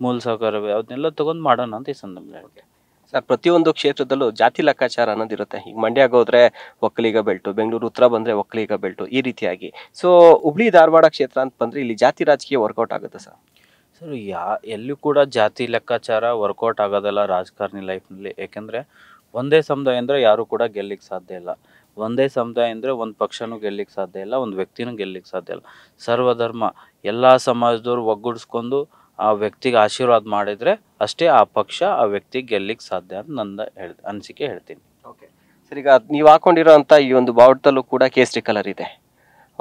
ಮೂಲ ಸೌಕರ್ಯ ಅದನ್ನೆಲ್ಲ ತೊಗೊಂಡು ಮಾಡೋಣ ಅಂತ ಈ ಸಂದರ್ಭದಲ್ಲಿ ಸರ್ ಪ್ರತಿಯೊಂದು ಕ್ಷೇತ್ರದಲ್ಲೂ ಜಾತಿ ಲೆಕ್ಕಾಚಾರ ಅನ್ನೋದಿರುತ್ತೆ ಈಗ ಮಂಡ್ಯಾಗ ಹೋದ್ರೆ ಒಕ್ಕಲಿಗ ಬೆಲ್ಟು ಬೆಂಗಳೂರು ಉತ್ತರ ಬಂದರೆ ಒಕ್ಕಲಿಗ ಬೆಲ್ಟು ಈ ರೀತಿಯಾಗಿ ಸೊ ಹುಬ್ಳಿ ಧಾರವಾಡ ಕ್ಷೇತ್ರ ಅಂತ ಬಂದರೆ ಇಲ್ಲಿ ಜಾತಿ ರಾಜಕೀಯ ವರ್ಕೌಟ್ ಆಗುತ್ತೆ ಸರ್ ಸರ್ ಯಾ ಎಲ್ಲೂ ಕೂಡ ಜಾತಿ ಲೆಕ್ಕಾಚಾರ ವರ್ಕೌಟ್ ಆಗೋದಲ್ಲ ರಾಜಕಾರಣಿ ಲೈಫ್ನಲ್ಲಿ ಏಕೆಂದರೆ ಒಂದೇ ಸಮುದಾಯ ಅಂದರೆ ಯಾರೂ ಕೂಡ ಗೆಲ್ಲಿಕ್ಕೆ ಸಾಧ್ಯ ಇಲ್ಲ ಒಂದೇ ಸಮುದಾಯ ಅಂದರೆ ಒಂದು ಪಕ್ಷನೂ ಗೆಲ್ಲಿಕ್ಕೆ ಸಾಧ್ಯ ಇಲ್ಲ ಒಂದು ವ್ಯಕ್ತಿನೂ ಗೆಲ್ಲಿಕ್ಕೆ ಸಾಧ್ಯ ಇಲ್ಲ ಸರ್ವಧರ್ಮ ಎಲ್ಲ ಸಮಾಜದವ್ರು ಒಗ್ಗೂಡಿಸ್ಕೊಂಡು ಆ ವ್ಯಕ್ತಿಗೆ ಆಶೀರ್ವಾದ ಮಾಡಿದರೆ ಅಷ್ಟೇ ಆ ಪಕ್ಷ ಆ ವ್ಯಕ್ತಿ ಗೆಲ್ಲಿಕ್ಕೆ ಸಾಧ್ಯ ಅಂತ ನಂದು ಹೇಳ್ ಅನಿಸಿಕೆ ಹೇಳ್ತೀನಿ ಓಕೆ ಸರ್ ಈಗ ನೀವು ಹಾಕೊಂಡಿರೋಂಥ ಈ ಒಂದು ಬಾವುಟದಲ್ಲೂ ಕೂಡ ಕೇಸರಿ ಕಲರ್ ಇದೆ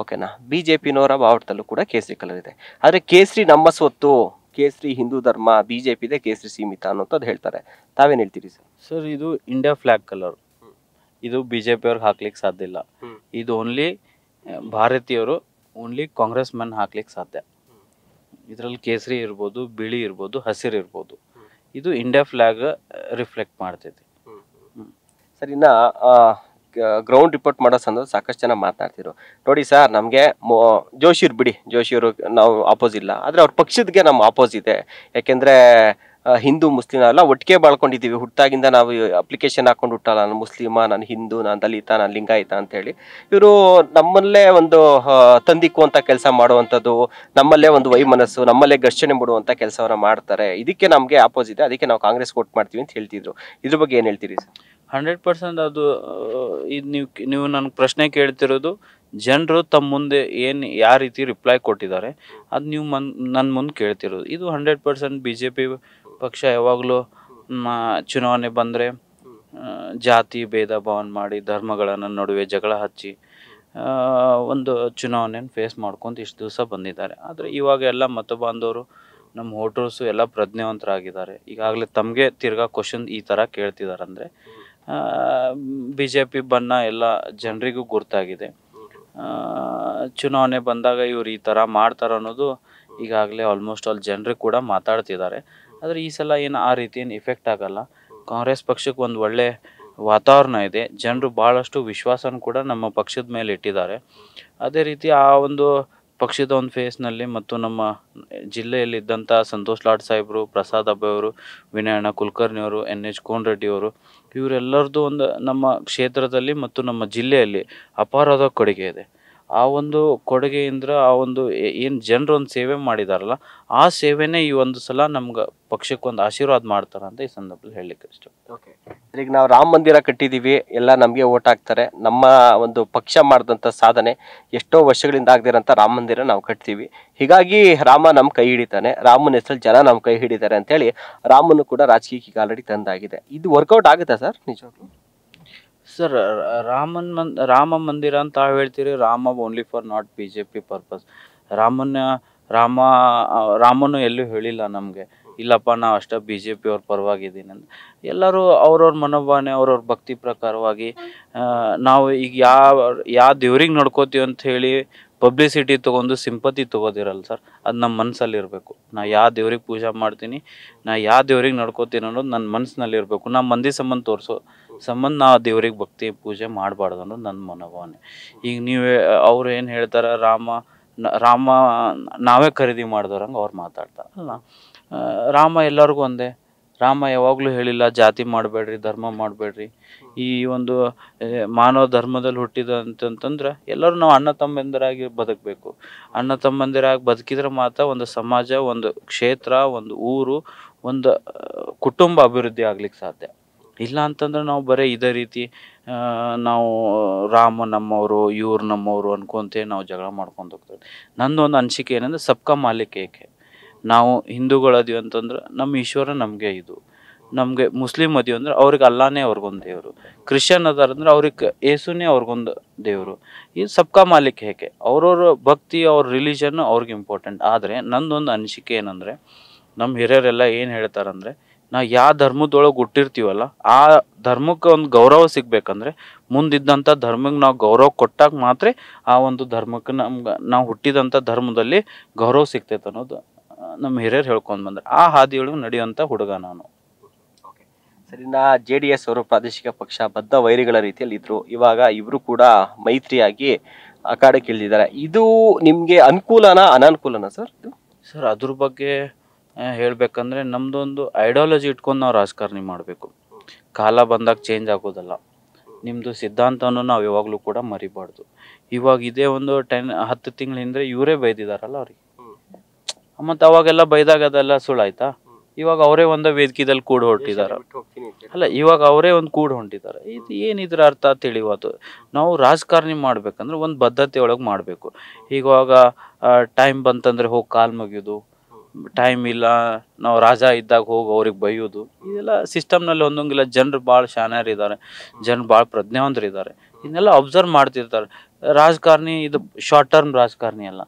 ಓಕೆನಾ ಬಿ ಜೆ ಪಿನವರ ಬಾವುಟದಲ್ಲೂ ಕೂಡ ಕೇಸರಿ ಕಲರ್ ಇದೆ ಆದರೆ ಕೇಸರಿ ನಮ್ಮ ಸ್ವತ್ತು ಕೇಸರಿ ಹಿಂದೂ ಧರ್ಮ ಬಿಜೆಪಿ ಇದೆ ಕೇಸರಿ ಸೀಮಿತ ಅನ್ನೋಂಥದ್ದು ಹೇಳ್ತಾರೆ ತಾವೇನು ಹೇಳ್ತೀರಿ ಸರ್ ಸರ್ ಇದು ಇಂಡಿಯಾ ಫ್ಲಾಗ್ ಕಲರ್ ಇದು ಬಿಜೆಪಿ ಅವ್ರಿಗೆ ಹಾಕ್ಲಿಕ್ಕೆ ಸಾಧ್ಯ ಇಲ್ಲ ಇದು ಓನ್ಲಿ ಭಾರತೀಯರು ಓನ್ಲಿ ಕಾಂಗ್ರೆಸ್ ಮ್ಯಾನ್ ಹಾಕ್ಲಿಕ್ಕೆ ಸಾಧ್ಯ ಇದರಲ್ಲಿ ಕೇಸರಿ ಇರ್ಬೋದು ಬಿಳಿ ಇರ್ಬೋದು ಹಸಿರು ಇರ್ಬೋದು ಇದು ಇಂಡಿಯಾ ಫ್ಲಾಗ್ ರಿಫ್ಲೆಕ್ಟ್ ಮಾಡ್ತೈತಿ ಸರ್ ಇನ್ನ ಗ್ರೌಂಡ್ ರಿಪೋರ್ಟ್ ಮಾಡೋ ಸಂದರ್ಭ ಸಾಕಷ್ಟು ಜನ ಮಾತಾಡ್ತಿದ್ರು ನೋಡಿ ಸರ್ ನಮಗೆ ಜೋಶಿರು ಬಿಡಿ ಜೋಶಿಯವರು ನಾವು ಆಪೋಸ್ ಇಲ್ಲ ಆದರೆ ಅವ್ರ ಪಕ್ಷದಗೆ ನಮ್ಮ ಆಪೋಸ್ ಇದೆ ಯಾಕೆಂದರೆ ಹಿಂದೂ ಮುಸ್ಲಿಂ ಎಲ್ಲ ಒಟ್ಟಿಗೆ ಬಾಳ್ಕೊಂಡಿದ್ದೀವಿ ಹುಟ್ಟಾಗಿಂದ ನಾವು ಅಪ್ಲಿಕೇಶನ್ ಹಾಕೊಂಡು ಹುಟ್ಟಲ್ಲ ನಾನು ಮುಸ್ಲಿಮ ನಾನು ಹಿಂದೂ ನಾನು ದಲಿತ ನಾನು ಲಿಂಗಾಯಿತ ಅಂತ ಹೇಳಿ ಇವರು ನಮ್ಮಲ್ಲೇ ಒಂದು ತಂದಿಕ್ಕುವಂಥ ಕೆಲಸ ಮಾಡುವಂಥದ್ದು ನಮ್ಮಲ್ಲೇ ಒಂದು ವೈಮನಸ್ಸು ನಮ್ಮಲ್ಲೇ ಘರ್ಷಣೆ ಮಾಡುವಂಥ ಕೆಲಸವನ್ನು ಮಾಡ್ತಾರೆ ಇದಕ್ಕೆ ನಮಗೆ ಆಪೋಸ್ ಇದೆ ಅದಕ್ಕೆ ನಾವು ಕಾಂಗ್ರೆಸ್ ವೋಟ್ ಮಾಡ್ತೀವಿ ಅಂತ ಹೇಳ್ತಿದ್ರು ಇದ್ರ ಬಗ್ಗೆ ಏನು ಹೇಳ್ತೀರಿ ಸರ್ ಹಂಡ್ರೆಡ್ ಪರ್ಸೆಂಟ್ ಅದು ಇದು ನೀವು ನೀವು ನನಗೆ ಪ್ರಶ್ನೆ ಕೇಳ್ತಿರೋದು ಜನರು ತಮ್ಮ ಮುಂದೆ ಏನು ಯಾವ ರೀತಿ ರಿಪ್ಲೈ ಕೊಟ್ಟಿದ್ದಾರೆ ಅದು ನೀವು ಮನ್ ನನ್ನ ಮುಂದೆ ಕೇಳ್ತಿರೋದು ಇದು hundred percent B J P ಪಕ್ಷ ಯಾವಾಗಲೂ ಚುನಾವಣೆ ಬಂದರೆ ಜಾತಿ ಭೇದ ಭಾವನ ಮಾಡಿ ಧರ್ಮಗಳನ್ನು ನಡುವೆ ಜಗಳ ಹಚ್ಚಿ ಒಂದು ಚುನಾವಣೆಯನ್ನು ಫೇಸ್ ಮಾಡ್ಕೊಂಡು ಇಷ್ಟು ದಿವಸ ಬಂದಿದ್ದಾರೆ ಆದರೆ ಇವಾಗ ಎಲ್ಲ ಮತ ಬಾಂಧವರು ನಮ್ಮ ಹೋಟರ್ಸು ಎಲ್ಲ ಪ್ರಜ್ಞಾವಂತರಾಗಿದ್ದಾರೆ ಈಗಾಗಲೇ ತಮಗೆ ತಿರ್ಗಾ ಕ್ವಶನ್ ಈ ಥರ ಕೇಳ್ತಿದ್ದಾರೆ ಅಂದರೆ ಬಿ ಜೆ ಪಿ ಬನ್ನ ಎಲ್ಲ ಜನರಿಗೂ ಗುರ್ತಾಗಿದೆ ಚುನಾವಣೆ ಬಂದಾಗ ಇವರು ಈ ಥರ ಮಾಡ್ತಾರೆ ಅನ್ನೋದು ಈಗಾಗಲೇ ಆಲ್ಮೋಸ್ಟ್ ಆಲ್ ಜನರು ಕೂಡ ಮಾತಾಡ್ತಿದ್ದಾರೆ ಆದರೆ ಈ ಸಲ ಏನು ಆ ರೀತಿ ಏನು ಇಫೆಕ್ಟ್ ಆಗಲ್ಲ ಕಾಂಗ್ರೆಸ್ ಪಕ್ಷಕ್ಕೆ ಒಂದು ಒಳ್ಳೆ ವಾತಾವರಣ ಇದೆ ಜನರು ಭಾಳಷ್ಟು ವಿಶ್ವಾಸನ ಕೂಡ ನಮ್ಮ ಪಕ್ಷದ ಮೇಲೆ ಇಟ್ಟಿದ್ದಾರೆ ಅದೇ ರೀತಿ ಆ ಒಂದು ಪಕ್ಷದ ಒಂದು ಫೇಸ್ನಲ್ಲಿ ಮತ್ತು ನಮ್ಮ ಜಿಲ್ಲೆಯಲ್ಲಿ ಜಿಲ್ಲೆಯಲ್ಲಿದ್ದಂಥ ಸಂತೋಷ್ ಲಾಡ್ ಸಾಹೇಬ್ರು ಪ್ರಸಾದ್ ಅಬ್ಬೆಯವರು ವಿನಯಣ್ಣ ಅವರು ಎನ್ ಎಚ್ ಅವರು ಇವರೆಲ್ಲರದ್ದು ಒಂದು ನಮ್ಮ ಕ್ಷೇತ್ರದಲ್ಲಿ ಮತ್ತು ನಮ್ಮ ಜಿಲ್ಲೆಯಲ್ಲಿ ಅಪಾರವಾದ ಕೊಡುಗೆ ಇದೆ ಆ ಒಂದು ಕೊಡುಗೆಯಿಂದ ಆ ಒಂದು ಏನು ಜನರು ಒಂದು ಸೇವೆ ಮಾಡಿದಾರಲ್ಲ ಆ ಸೇವೆನೇ ಈ ಒಂದು ಸಲ ನಮ್ಗೆ ಪಕ್ಷಕ್ಕೊಂದು ಆಶೀರ್ವಾದ ಮಾಡ್ತಾರೆ ಅಂತ ಈ ಸಂದರ್ಭದಲ್ಲಿ ಹೇಳಲಿಕ್ಕೆ ಇಷ್ಟ ಓಕೆ ಈಗ ನಾವು ರಾಮ ಮಂದಿರ ಕಟ್ಟಿದ್ದೀವಿ ಎಲ್ಲ ನಮಗೆ ಓಟ್ ಹಾಕ್ತಾರೆ ನಮ್ಮ ಒಂದು ಪಕ್ಷ ಮಾಡಿದಂಥ ಸಾಧನೆ ಎಷ್ಟೋ ವರ್ಷಗಳಿಂದ ಆಗದಿರೋಂಥ ರಾಮ ಮಂದಿರ ನಾವು ಕಟ್ತೀವಿ ಹೀಗಾಗಿ ರಾಮ ನಮ್ಮ ಕೈ ಹಿಡಿತಾನೆ ರಾಮನ ಹೆಸರು ಜನ ನಮ್ಮ ಕೈ ಹಿಡಿತಾರೆ ಅಂತೇಳಿ ರಾಮನು ಕೂಡ ರಾಜಕೀಯಕ್ಕೆ ಕಾಲಡಿ ತಂದಾಗಿದೆ ಇದು ವರ್ಕೌಟ್ ಆಗುತ್ತಾ ಸರ್ ನಿಜವಾಗ್ಲೂ ಸರ್ ರಾಮನ್ ಮನ್ ರಾಮ ಮಂದಿರ ಅಂತ ಹೇಳ್ತೀರಿ Rama only for not B J P purpose ರಾಮನ ರಾಮ ರಾಮನು ಎಲ್ಲೂ ಹೇಳಿಲ್ಲ ನಮಗೆ ಇಲ್ಲಪ್ಪ ನಾವು ಅಷ್ಟೇ ಬಿ ಜೆ ಪಿಯವ್ರ ಪರವಾಗಿದ್ದೀನಿ ಅಂತ ಎಲ್ಲರೂ ಅವ್ರವ್ರ ಮನೋಭಾವನೆ ಅವ್ರವ್ರ ಭಕ್ತಿ ಪ್ರಕಾರವಾಗಿ ನಾವು ಈಗ ಯಾವ ಯಾವ ದೇವ್ರಿಗೆ ನೋಡ್ಕೋತೀವಿ ಅಂತ ಹೇಳಿ ಪಬ್ಲಿಸಿಟಿ ತೊಗೊಂಡು ಸಿಂಪತಿ ತೊಗೋದಿರಲ್ಲ ಸರ್ ಅದು ನಮ್ಮ ಮನಸ್ಸಲ್ಲಿರಬೇಕು ನಾ ಯಾವ ದೇವ್ರಿಗೆ ಪೂಜೆ ಮಾಡ್ತೀನಿ ನಾ ಯಾವ ದೇವ್ರಿಗೆ ನಡ್ಕೋತೀನಿ ಅನ್ನೋದು ನನ್ನ ಮನಸ್ಸಿನಲ್ಲಿರಬೇಕು ನಾ ಮಂದಿ ಸಂಬಂಧ ತೋರಿಸೋ ಸಂಬಂಧ ನಾವು ದೇವ್ರಿಗೆ ಭಕ್ತಿ ಪೂಜೆ ಮಾಡಬಾರ್ದು ಅನ್ನೋದು ನನ್ನ ಮನೋಭಾವನೆ ಈಗ ನೀವೇ ಅವ್ರು ಏನು ಹೇಳ್ತಾರೆ ರಾಮ ರಾಮ ನಾವೇ ಖರೀದಿ ಮಾಡಿದವ್ರಂಗೆ ಅವ್ರು ಮಾತಾಡ್ತಾರೆ ಅಲ್ಲ ರಾಮ ಎಲ್ಲರಿಗೂ ಒಂದೇ ರಾಮ ಯಾವಾಗಲೂ ಹೇಳಿಲ್ಲ ಜಾತಿ ಮಾಡಬೇಡ್ರಿ ಧರ್ಮ ಮಾಡಬೇಡ್ರಿ ಈ ಒಂದು ಮಾನವ ಧರ್ಮದಲ್ಲಿ ಹುಟ್ಟಿದ ಅಂತಂತಂದ್ರೆ ಎಲ್ಲರೂ ನಾವು ಅಣ್ಣ ತಮ್ಮಂದಿರಾಗಿ ಬದುಕಬೇಕು ಅಣ್ಣ ತಮ್ಮಂದಿರಾಗಿ ಬದುಕಿದ್ರೆ ಮಾತ್ರ ಒಂದು ಸಮಾಜ ಒಂದು ಕ್ಷೇತ್ರ ಒಂದು ಊರು ಒಂದು ಕುಟುಂಬ ಅಭಿವೃದ್ಧಿ ಆಗ್ಲಿಕ್ಕೆ ಸಾಧ್ಯ ಇಲ್ಲ ಅಂತಂದ್ರೆ ನಾವು ಬರೀ ಇದೇ ರೀತಿ ನಾವು ರಾಮ ನಮ್ಮವರು ಇವ್ರು ನಮ್ಮವರು ಅನ್ಕೊಂತೇ ನಾವು ಜಗಳ ಮಾಡ್ಕೊಂಡು ಹೋಗ್ತೇವೆ ನಂದೊಂದು ಅನಿಸಿಕೆ ಏನಂದ್ರೆ ಸಬ್ಕಾ ಮಾಲಿಕ್ ಏಕೆ ನಾವು ಹಿಂದೂಗಳದೀವಿ ಅಂತಂದ್ರೆ ನಮ್ಮ ಈಶ್ವರ ನಮಗೆ ಇದು ನಮಗೆ ಮುಸ್ಲಿಮ್ ಅದೀವಿ ಅಂದ್ರೆ ಅವ್ರಿಗೆ ಅಲ್ಲಾನೇ ಅವ್ರಿಗೊಂದು ದೇವರು ಕ್ರಿಶ್ಚಿಯನ್ ಅದಾರಂದ್ರೆ ಅವ್ರಿಗೆ ಏಸುನೇ ಅವ್ರಿಗೊಂದು ದೇವರು ಈ ಸಬ್ಕಾ ಮಾಲಿಕ್ ಏಕೆ ಅವ್ರವ್ರ ಭಕ್ತಿ ಅವ್ರ ರಿಲಿಜನ್ ಅವ್ರಿಗೆ ಇಂಪಾರ್ಟೆಂಟ್ ಆದರೆ ನಂದೊಂದು ಅನಿಸಿಕೆ ಏನಂದರೆ ನಮ್ಮ ಹಿರಿಯರೆಲ್ಲ ಏನು ಹೇಳ್ತಾರಂದರೆ ನಾ ಯಾವ ಧರ್ಮದೊಳಗೆ ಹುಟ್ಟಿರ್ತೀವಲ್ಲ ಆ ಧರ್ಮಕ್ಕೆ ಒಂದು ಗೌರವ ಸಿಗ್ಬೇಕಂದ್ರೆ ಮುಂದಿದ್ದಂಥ ಧರ್ಮಕ್ಕೆ ನಾವು ಗೌರವ ಕೊಟ್ಟಾಗ ಮಾತ್ರ ಆ ಒಂದು ಧರ್ಮಕ್ಕೆ ನಮ್ಗೆ ನಾವು ಹುಟ್ಟಿದಂಥ ಧರ್ಮದಲ್ಲಿ ಗೌರವ ಸಿಗ್ತೈತೆ ಅನ್ನೋದು ನಮ್ಮ ಹಿರಿಯರು ಹೇಳ್ಕೊಂಡು ಬಂದ್ರೆ ಆ ಹಾದಿಯೊಳಗೆ ನಡೆಯುವಂಥ ಹುಡುಗ ನಾನು ನಾ ಜೆ ಡಿ ಎಸ್ ಅವರು ಪ್ರಾದೇಶಿಕ ಪಕ್ಷ ಬದ್ಧ ವೈರಿಗಳ ರೀತಿಯಲ್ಲಿ ಇದ್ರು ಇವಾಗ ಇವರು ಕೂಡ ಮೈತ್ರಿಯಾಗಿ ಅಖಾಡಕ್ಕೆ ಇಳಿದಿದ್ದಾರೆ ಇದು ನಿಮಗೆ ಅನುಕೂಲನಾ ಅನಾನುಕೂಲನಾ ಸರ್ ಸರ್ ಅದ್ರ ಬಗ್ಗೆ ಹೇಳಬೇಕಂದ್ರೆ ನಮ್ದೊಂದು ಐಡಿಯಾಲಜಿ ಇಟ್ಕೊಂಡು ನಾವು ರಾಜಕಾರಣಿ ಮಾಡಬೇಕು ಕಾಲ ಬಂದಾಗ ಚೇಂಜ್ ಆಗೋದಲ್ಲ ನಿಮ್ಮದು ಸಿದ್ಧಾಂತವನ್ನು ನಾವು ಯಾವಾಗಲೂ ಕೂಡ ಮರಿಬಾರ್ದು ಇವಾಗ ಇದೇ ಒಂದು ಟೆನ್ ಹತ್ತು ತಿಂಗಳ ಹಿಂದೆ ಇವರೇ ಬೈದಿದಾರಲ್ಲ ಅವ್ರಿಗೆ ಮತ್ತು ಅವಾಗೆಲ್ಲ ಬೈದಾಗ ಅದೆಲ್ಲ ಸುಳಾಯ್ತಾ ಇವಾಗ ಅವರೇ ಒಂದು ವೇದಿಕೆದಲ್ಲಿ ಕೂಡ ಹೊರಟಿದ್ದಾರೆ ಅಲ್ಲ ಇವಾಗ ಅವರೇ ಒಂದು ಕೂಡ ಹೊಂಟಿದ್ದಾರೆ ಇದು ಏನಿದ್ರ ಅರ್ಥ ತಿಳಿಯುವುದು ನಾವು ರಾಜಕಾರಣಿ ಮಾಡ್ಬೇಕಂದ್ರೆ ಒಂದು ಬದ್ಧತೆ ಒಳಗೆ ಮಾಡಬೇಕು ಈಗ ಟೈಮ್ ಬಂತಂದ್ರೆ ಹೋಗಿ ಕಾಲು ಮುಗಿಯೋದು ಟೈಮ್ ಇಲ್ಲ ನಾವು ರಾಜ ಇದ್ದಾಗ ಹೋಗಿ ಅವ್ರಿಗೆ ಬೈಯೋದು ಇದೆಲ್ಲ ಸಿಸ್ಟಮ್ನಲ್ಲಿ ಹೊಂದಂಗಿಲ್ಲ ಜನರು ಭಾಳ ಶಾನ್ಯರಿದ್ದಾರೆ ಜನರು ಭಾಳ ಪ್ರಜ್ಞಾವಂತರಿದ್ದಾರೆ ಇದನ್ನೆಲ್ಲ ಅಬ್ಸರ್ವ್ ಮಾಡ್ತಿರ್ತಾರೆ ರಾಜಕಾರಣಿ ಇದು ಶಾರ್ಟ್ ಟರ್ಮ್ ರಾಜಕಾರಣಿ ಅಲ್ಲ